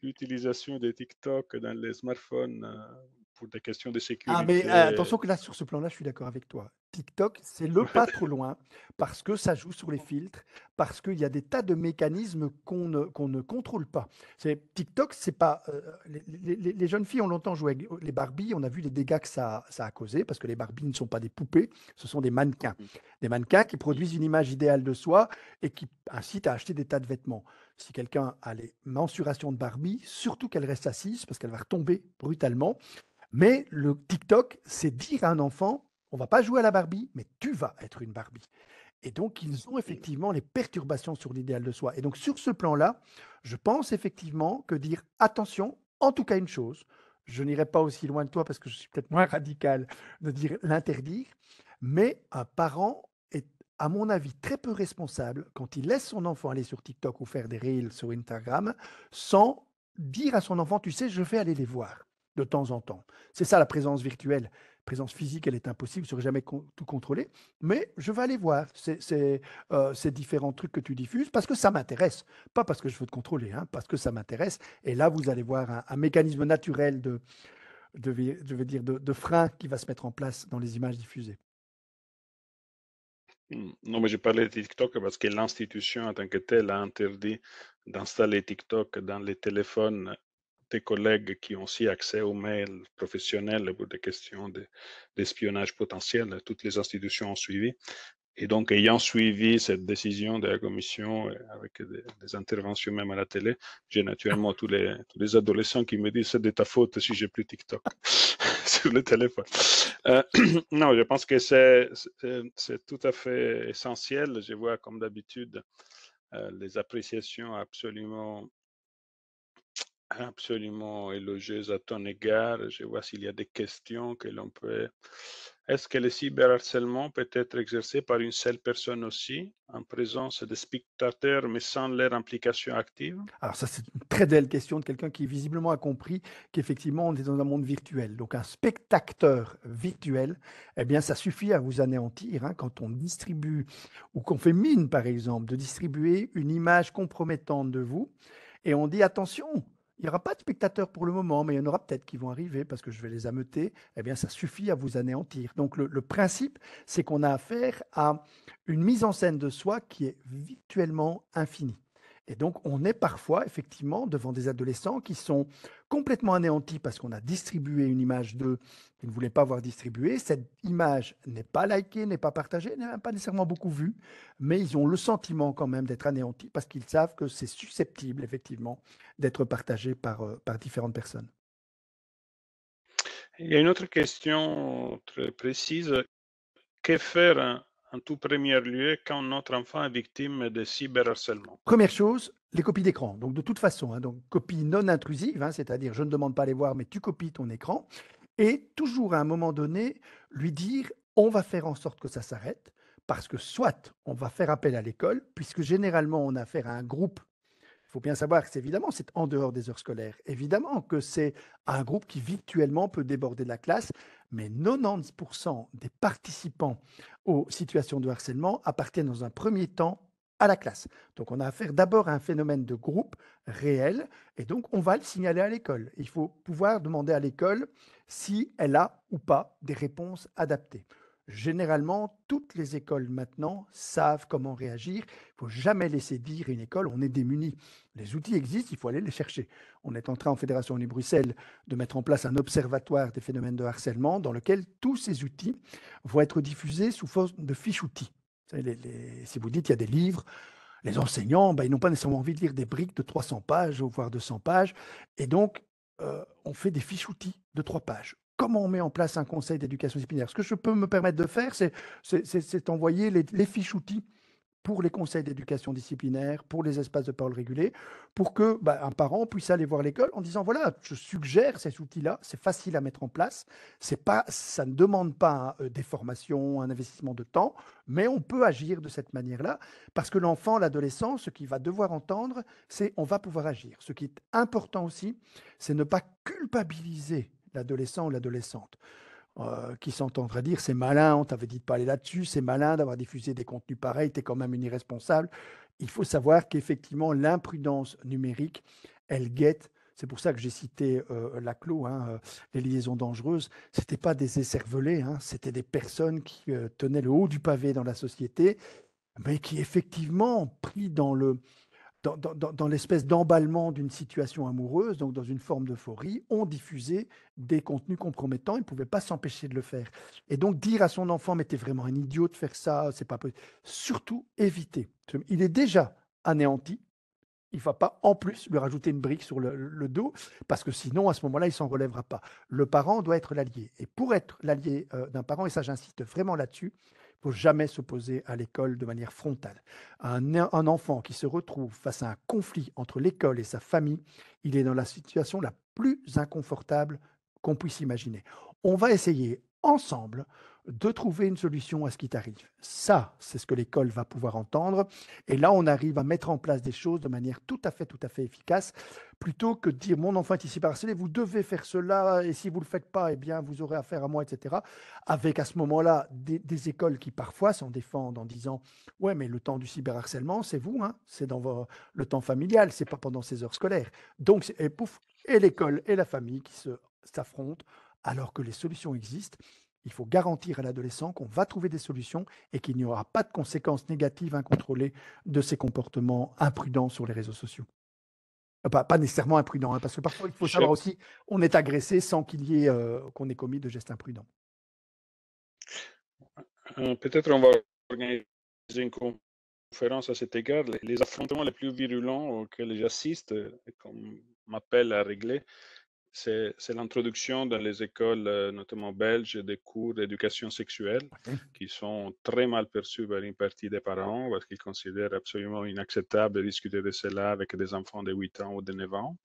l'utilisation de TikTok dans les smartphones euh, de des de sécurité. Ah, mais euh, attention que là, sur ce plan-là, je suis d'accord avec toi. TikTok, c'est le pas trop loin parce que ça joue sur les filtres, parce qu'il y a des tas de mécanismes qu'on ne, ne contrôle pas. C'est, TikTok, c'est pas. Euh, les, jeunes filles, ont longtemps joué avec les Barbies, on a vu les dégâts que ça, ça, a causé parce que les Barbies ne sont pas des poupées, ce sont des mannequins. Mm. Des mannequins qui produisent une image idéale de soi et qui incitent à acheter des tas de vêtements. Si quelqu'un a les mensurations de Barbie, surtout qu'elle reste assise parce qu'elle va retomber brutalement. Mais le TikTok, c'est dire à un enfant, on va pas jouer à la Barbie, mais tu vas être une Barbie. Et donc, ils ont effectivement les perturbations sur l'idéal de soi. Et donc, sur ce plan-là, je pense effectivement que dire attention, en tout cas une chose, je n'irai pas aussi loin de toi parce que je suis peut-être moins radical de dire l'interdire, mais un parent est, à mon avis, très peu responsable quand il laisse son enfant aller sur TikTok ou faire des reels sur Instagram sans dire à son enfant, tu sais, je vais aller les voir de temps en temps. C'est ça la présence virtuelle. présence physique, elle est impossible, je ne jamais tout contrôler, mais je vais aller voir euh, ces, différents trucs que tu diffuses parce que ça m'intéresse, pas parce que je veux te contrôler, hein, parce que ça m'intéresse. Et là, vous allez voir un, mécanisme naturel de, je veux dire, de, de frein qui va se mettre en place dans les images diffusées. Non, mais j'ai parlé de TikTok parce que l'institution en tant que telle a interdit d'installer TikTok dans les téléphones collègues qui ont aussi accès aux mails professionnels pour des questions d'espionnage potentiel. Toutes les institutions ont suivi. Et donc, ayant suivi cette décision de la commission euh, avec des, interventions même à la télé, j'ai naturellement tous les, les adolescents qui me disent c'est de ta faute si j'ai plus TikTok sur le téléphone. Euh, non, je pense que c'est tout à fait essentiel. Je vois, comme d'habitude, euh, les appréciations absolument absolument élogieuse à ton égard. Je vois s'il y a des questions que l'on peut. Est-ce que le cyberharcèlement peut être exercé par une seule personne aussi, en présence des spectateurs, mais sans leur implication active Alors ça, c'est une très belle question de quelqu'un qui visiblement a compris qu'effectivement, on est dans un monde virtuel. Donc un spectateur virtuel, eh bien, ça suffit à vous anéantir. Hein, quand on distribue, ou qu'on fait mine, par exemple, de distribuer une image compromettante de vous, et on dit attention, il n'y aura pas de spectateurs pour le moment, mais il y en aura peut-être qui vont arriver parce que je vais les ameuter. Eh bien, ça suffit à vous anéantir. Donc, le, principe, c'est qu'on a affaire à une mise en scène de soi qui est virtuellement infinie. Et donc, on est parfois, effectivement, devant des adolescents qui sont complètement anéantis parce qu'on a distribué une image d'eux qu'ils ne voulaient pas voir distribuée. Cette image n'est pas likée, n'est pas partagée, n'est même pas nécessairement beaucoup vue, mais ils ont le sentiment quand même d'être anéantis parce qu'ils savent que c'est susceptible, effectivement, d'être partagé par, euh, par différentes personnes. Il y a une autre question très précise. Que faire hein, en tout premier lieu quand notre enfant est victime de cyberharcèlement. Première chose, les copies d'écran. Donc de toute façon, hein, donc copie non intrusive, hein, c'est-à-dire je ne demande pas à les voir, mais tu copies ton écran. Et toujours à un moment donné, lui dire on va faire en sorte que ça s'arrête, parce que soit on va faire appel à l'école, puisque généralement on a affaire à un groupe faut bien savoir que c'est évidemment c'est en dehors des heures scolaires. Évidemment que c'est un groupe qui virtuellement peut déborder de la classe, mais 90% des participants aux situations de harcèlement appartiennent dans un premier temps à la classe. Donc on a affaire d'abord à un phénomène de groupe réel et donc on va le signaler à l'école. Il faut pouvoir demander à l'école si elle a ou pas des réponses adaptées généralement, toutes les écoles maintenant savent comment réagir. Il ne faut jamais laisser dire une école, on est démuni. Les outils existent, il faut aller les chercher. On est en train, en Fédération Unie Bruxelles, de mettre en place un observatoire des phénomènes de harcèlement dans lequel tous ces outils vont être diffusés sous forme de fiches-outils. si vous dites, il y a des livres, les enseignants, ben, ils n'ont pas nécessairement envie de lire des briques de 300 pages, voire 200 pages. Et donc, euh, on fait des fiches outils de trois pages comment on met en place un conseil d'éducation disciplinaire. Ce que je peux me permettre de faire, c'est envoyer les, fiches outils pour les conseils d'éducation disciplinaire, pour les espaces de parole régulés, pour que bah, un parent puisse aller voir l'école en disant voilà, je suggère ces outils-là, c'est facile à mettre en place, c'est pas, ça ne demande pas euh, des formations, un investissement de temps, mais on peut agir de cette manière-là parce que l'enfant, l'adolescent, ce qu'il va devoir entendre, c'est on va pouvoir agir. Ce qui est important aussi, c'est ne pas culpabiliser l'adolescent ou l'adolescente. Euh, qui s'entendrait dire c'est malin, on t'avait dit de pas aller là-dessus, c'est malin d'avoir diffusé des contenus pareils, t'es quand même une irresponsable. Il faut savoir qu'effectivement, l'imprudence numérique, elle guette. C'est pour ça que j'ai cité euh, Laclos, hein, euh, les liaisons dangereuses. Ce pas des écervelés, hein, c'était des personnes qui euh, tenaient le haut du pavé dans la société, mais qui effectivement, pris dans le, dans, l'espèce d'emballement d'une situation amoureuse, donc dans une forme d'euphorie, ont diffusé des contenus compromettants. Ils ne pouvaient pas s'empêcher de le faire. Et donc dire à son enfant, mais t'es vraiment un idiot de faire ça, c'est pas possible. Surtout éviter. Il est déjà anéanti. Il ne va pas en plus lui rajouter une brique sur le, dos, parce que sinon, à ce moment-là, il s'en relèvera pas. Le parent doit être l'allié. Et pour être l'allié euh, d'un parent, et ça j'insiste vraiment là-dessus, faut jamais s'opposer à l'école de manière frontale. Un, un, enfant qui se retrouve face à un conflit entre l'école et sa famille, il est dans la situation la plus inconfortable qu'on puisse imaginer. On va essayer ensemble de trouver une solution à ce qui t'arrive. Ça, c'est ce que l'école va pouvoir entendre. Et là, on arrive à mettre en place des choses de manière tout à fait, tout à fait efficace, plutôt que de dire mon enfant est ici harcelé, vous devez faire cela, et si vous ne le faites pas, eh bien, vous aurez affaire à moi, etc. Avec à ce moment-là des, écoles qui parfois s'en défendent en disant ouais, mais le temps du cyberharcèlement, c'est vous, hein, c'est dans le temps familial, c'est pas pendant ces heures scolaires. Donc, et pouf, et l'école et la famille qui s'affrontent alors que les solutions existent il faut garantir à l'adolescent qu'on va trouver des solutions et qu'il n'y aura pas de conséquences négatives incontrôlées de ces comportements imprudents sur les réseaux sociaux. Euh, pas, nécessairement imprudents, hein, parce que parfois il faut savoir aussi, on est agressé sans qu'il y ait euh, qu'on ait commis de gestes imprudents. Euh, peut-être on va organiser une conférence à cet égard. Les affrontements les plus virulents auxquels j'assiste, qu'on m'appelle à régler, c'est l'introduction dans les écoles, euh, notamment belges, des cours d'éducation sexuelle qui sont très mal perçus par une partie des parents parce qu'ils considèrent absolument inacceptable de discuter de cela avec des enfants de 8 ans ou de 9 ans.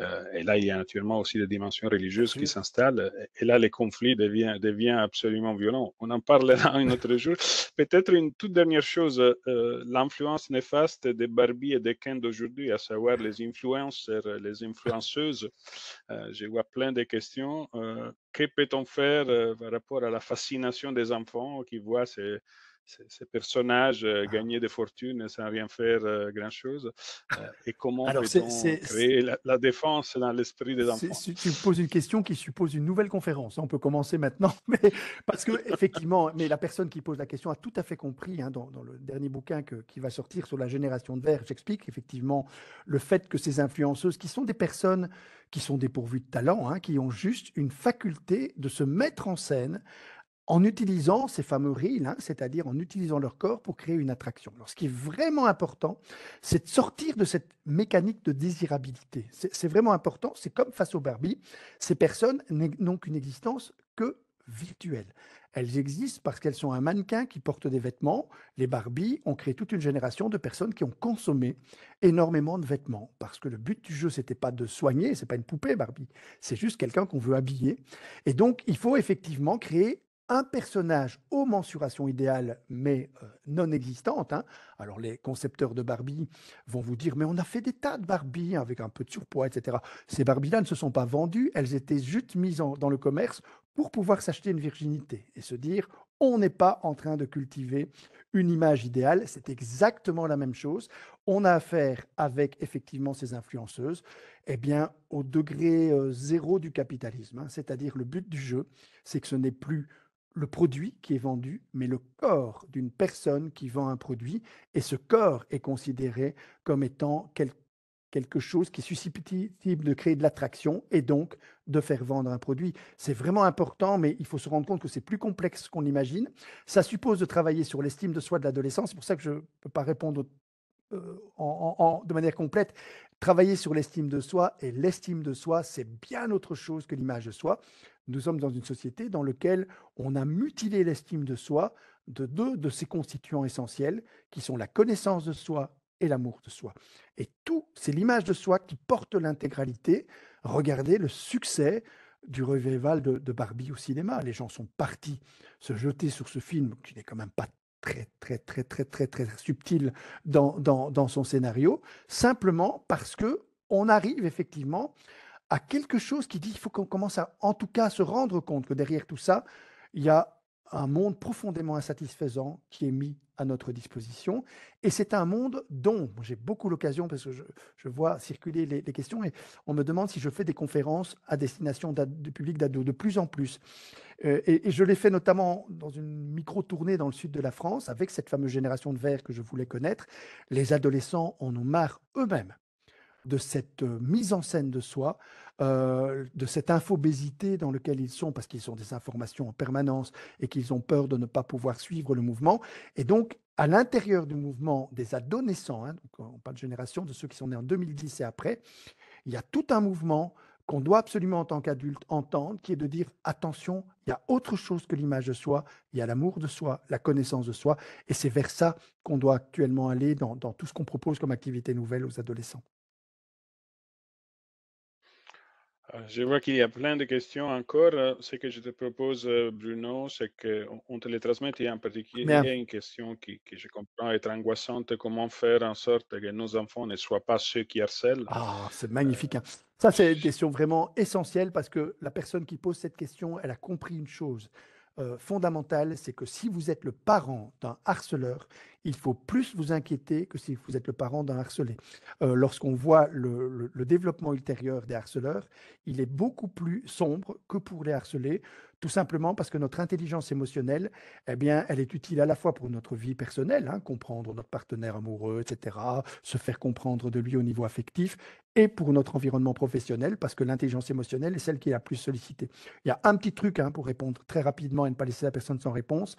Euh, et là, il y a naturellement aussi des dimensions religieuses qui s'installent. Et là, les conflits deviennent devient absolument violents. On en parlera un autre jour. Peut-être une toute dernière chose, euh, l'influence néfaste des Barbie et des Ken d'aujourd'hui, à savoir les influenceurs, les influenceuses je vois plein de questions. Euh, que peut-on faire euh, par rapport à la fascination des enfants qui voient ces, ces personnages euh, ah. gagnaient des fortunes sans rien faire euh, grand-chose. Euh, et comment créer la, défense dans l'esprit des enfants si Tu poses une question qui suppose une nouvelle conférence. On peut commencer maintenant, mais, parce que effectivement, mais la personne qui pose la question a tout à fait compris hein, dans, le dernier bouquin qui va sortir sur la génération de verre. J'explique effectivement le fait que ces influenceuses, qui sont des personnes qui sont dépourvues de talent, hein, qui ont juste une faculté de se mettre en scène en utilisant ces fameux reels, hein, c'est-à-dire en utilisant leur corps pour créer une attraction. ce qui est vraiment important, c'est de sortir de cette mécanique de désirabilité. C'est vraiment important, c'est comme face aux Barbie, ces personnes n'ont qu'une existence que virtuelle. Elles existent parce qu'elles sont un mannequin qui porte des vêtements. Les Barbies ont créé toute une génération de personnes qui ont consommé énormément de vêtements parce que le but du jeu c'était pas de soigner, c'est pas une poupée Barbie, c'est juste quelqu'un qu'on veut habiller. Et donc il faut effectivement créer un personnage aux mensurations idéales, mais euh, non existantes. Hein. Alors les concepteurs de Barbie vont vous dire, mais on a fait des tas de Barbie avec un peu de surpoids, etc. Ces barbie là ne se sont pas vendues, elles étaient juste mises dans le commerce pour pouvoir s'acheter une virginité et se dire, on n'est pas en train de cultiver une image idéale, c'est exactement la même chose. On a affaire avec effectivement ces influenceuses, et eh bien au degré euh, zéro du capitalisme, hein. c'est-à-dire le but du jeu, c'est que ce n'est plus le produit qui est vendu, mais le corps d'une personne qui vend un produit, et ce corps est considéré comme étant quelque chose qui est susceptible de créer de l'attraction et donc de faire vendre un produit. C'est vraiment important, mais il faut se rendre compte que c'est plus complexe qu'on imagine. Ça suppose de travailler sur l'estime de soi de l'adolescence, c'est pour ça que je ne peux pas répondre euh, de manière complète. Travailler sur l'estime de soi et l'estime de soi, c'est bien autre chose que l'image de soi. Nous sommes dans une société dans laquelle on a mutilé l'estime de soi de deux de ses constituants essentiels, qui sont la connaissance de soi et l'amour de soi. Et tout, c'est l'image de soi qui porte l'intégralité. Regardez le succès du revival de, Barbie au cinéma. Les gens sont partis se jeter sur ce film qui n'est quand même pas très, très, très, très, très, très, subtil dans, dans, son scénario, simplement parce que on arrive effectivement à quelque chose qui dit qu'il faut qu'on commence à, en tout cas, se rendre compte que derrière tout ça, il y a un monde profondément insatisfaisant qui est mis à notre disposition. Et c'est un monde dont j'ai beaucoup l'occasion, parce que je, vois circuler les, questions, et on me demande si je fais des conférences à destination du public d'ados, de plus en plus. Euh, et, je l'ai fait notamment dans une micro-tournée dans le sud de la France, avec cette fameuse génération de verre que je voulais connaître. Les adolescents en ont marre eux-mêmes de cette euh, mise en scène de soi, euh, de cette infobésité dans laquelle ils sont, parce qu'ils ont des informations en permanence et qu'ils ont peur de ne pas pouvoir suivre le mouvement. Et donc, à l'intérieur du mouvement des adolescents, hein, on parle de génération, de ceux qui sont nés en 2010 et après, il y a tout un mouvement qu'on doit absolument en tant qu'adulte entendre, qui est de dire attention, il y a autre chose que l'image de soi, il y a l'amour de soi, la connaissance de soi, et c'est vers ça qu'on doit actuellement aller dans tout ce qu'on propose comme activité nouvelle aux adolescents. Ah, je vois qu'il y a plein de questions encore. Ce que je te propose, euh, Bruno, c'est qu'on te les transmette. Il y a une question qui, qui, je comprends être angoissante. Comment faire en sorte que nos enfants ne soient pas ceux qui harcèlent Ah, c'est euh, magnifique. Hein. Ça, c'est une question vraiment essentielle parce que la personne qui pose cette question, elle a compris une chose. Euh, fondamentale, c'est que si vous êtes le parent d'un harceleur, il faut plus vous inquiéter que si vous êtes le parent d'un harcelé. Euh, lorsqu'on voit le, développement ultérieur des harceleurs, il est beaucoup plus sombre que pour les harcelés, tout simplement parce que notre intelligence émotionnelle, eh bien, elle est utile à la fois pour notre vie personnelle, hein, comprendre notre partenaire amoureux, etc., se faire comprendre de lui au niveau affectif, et pour notre environnement professionnel, parce que l'intelligence émotionnelle est celle qui est la plus sollicitée. Il y a un petit truc hein, pour répondre très rapidement et ne pas laisser la personne sans réponse.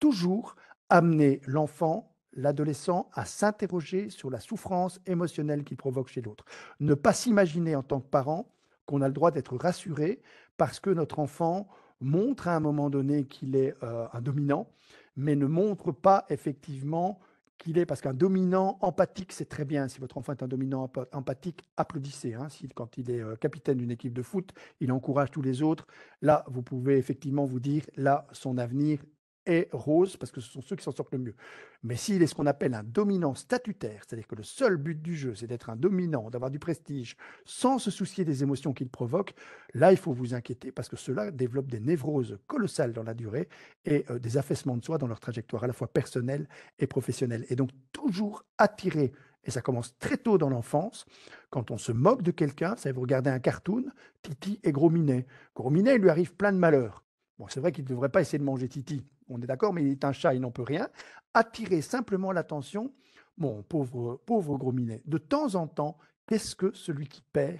Toujours amener l'enfant, l'adolescent à s'interroger sur la souffrance émotionnelle qu'il provoque chez l'autre. Ne pas s'imaginer en tant que parent qu'on a le droit d'être rassuré parce que notre enfant montre à un moment donné qu'il est euh, un dominant, mais ne montre pas effectivement qu'il est, parce qu'un dominant empathique, c'est très bien. Si votre enfant est un dominant empathique, applaudissez. Hein. quand il est euh, capitaine d'une équipe de foot, il encourage tous les autres, là, vous pouvez effectivement vous dire, là, son avenir et Rose, parce que ce sont ceux qui s'en sortent le mieux. Mais s'il est ce qu'on appelle un dominant statutaire, c'est-à-dire que le seul but du jeu, c'est d'être un dominant, d'avoir du prestige, sans se soucier des émotions qu'il provoque, là, il faut vous inquiéter, parce que cela développe des névroses colossales dans la durée et euh, des affaissements de soi dans leur trajectoire, à la fois personnelle et professionnelle. Et donc, toujours attiré, et ça commence très tôt dans l'enfance. Quand on se moque de quelqu'un, ça vous regardez un cartoon, Titi et Gros Minet. Gros Minet, il lui arrive plein de malheurs. Bon, c'est vrai qu'il ne devrait pas essayer de manger Titi on est d'accord, mais il est un chat, il n'en peut rien, attirer simplement l'attention, mon pauvre, pauvre gros minet. De temps en temps, qu'est-ce que celui qui perd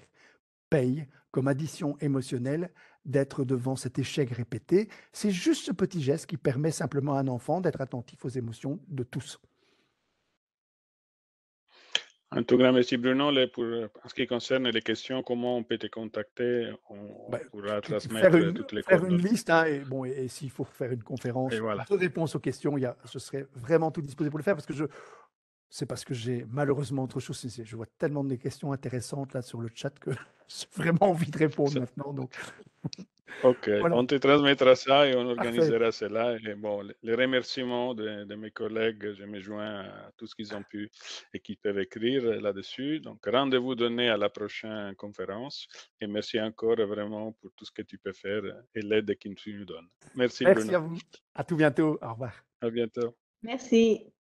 paye comme addition émotionnelle d'être devant cet échec répété C'est juste ce petit geste qui permet simplement à un enfant d'être attentif aux émotions de tous. En tout cas, merci Bruno. Pour, euh, en ce qui concerne les questions, comment on peut te contacter On bah, pourra transmettre faire euh, une, toutes les Faire une liste, hein, et, bon, et, s'il faut faire une conférence, voilà. de réponses aux questions, il y a, je serai vraiment tout disposé pour le faire parce que je, c'est parce que j'ai malheureusement trop chose. Je vois tellement de questions intéressantes là sur le chat que j'ai vraiment envie de répondre maintenant. Donc. Ok, on te transmettra ça et on organisera cela. les remerciements de, mes collègues, je me joins à tout ce qu'ils ont pu et qu'ils peuvent écrire là-dessus. Donc, rendez-vous donné à la prochaine conférence et merci encore vraiment pour tout ce que tu peux faire et l'aide que tu nous donnes. Merci. Merci Bruno. à vous. À tout bientôt. Au revoir. À bientôt. Merci.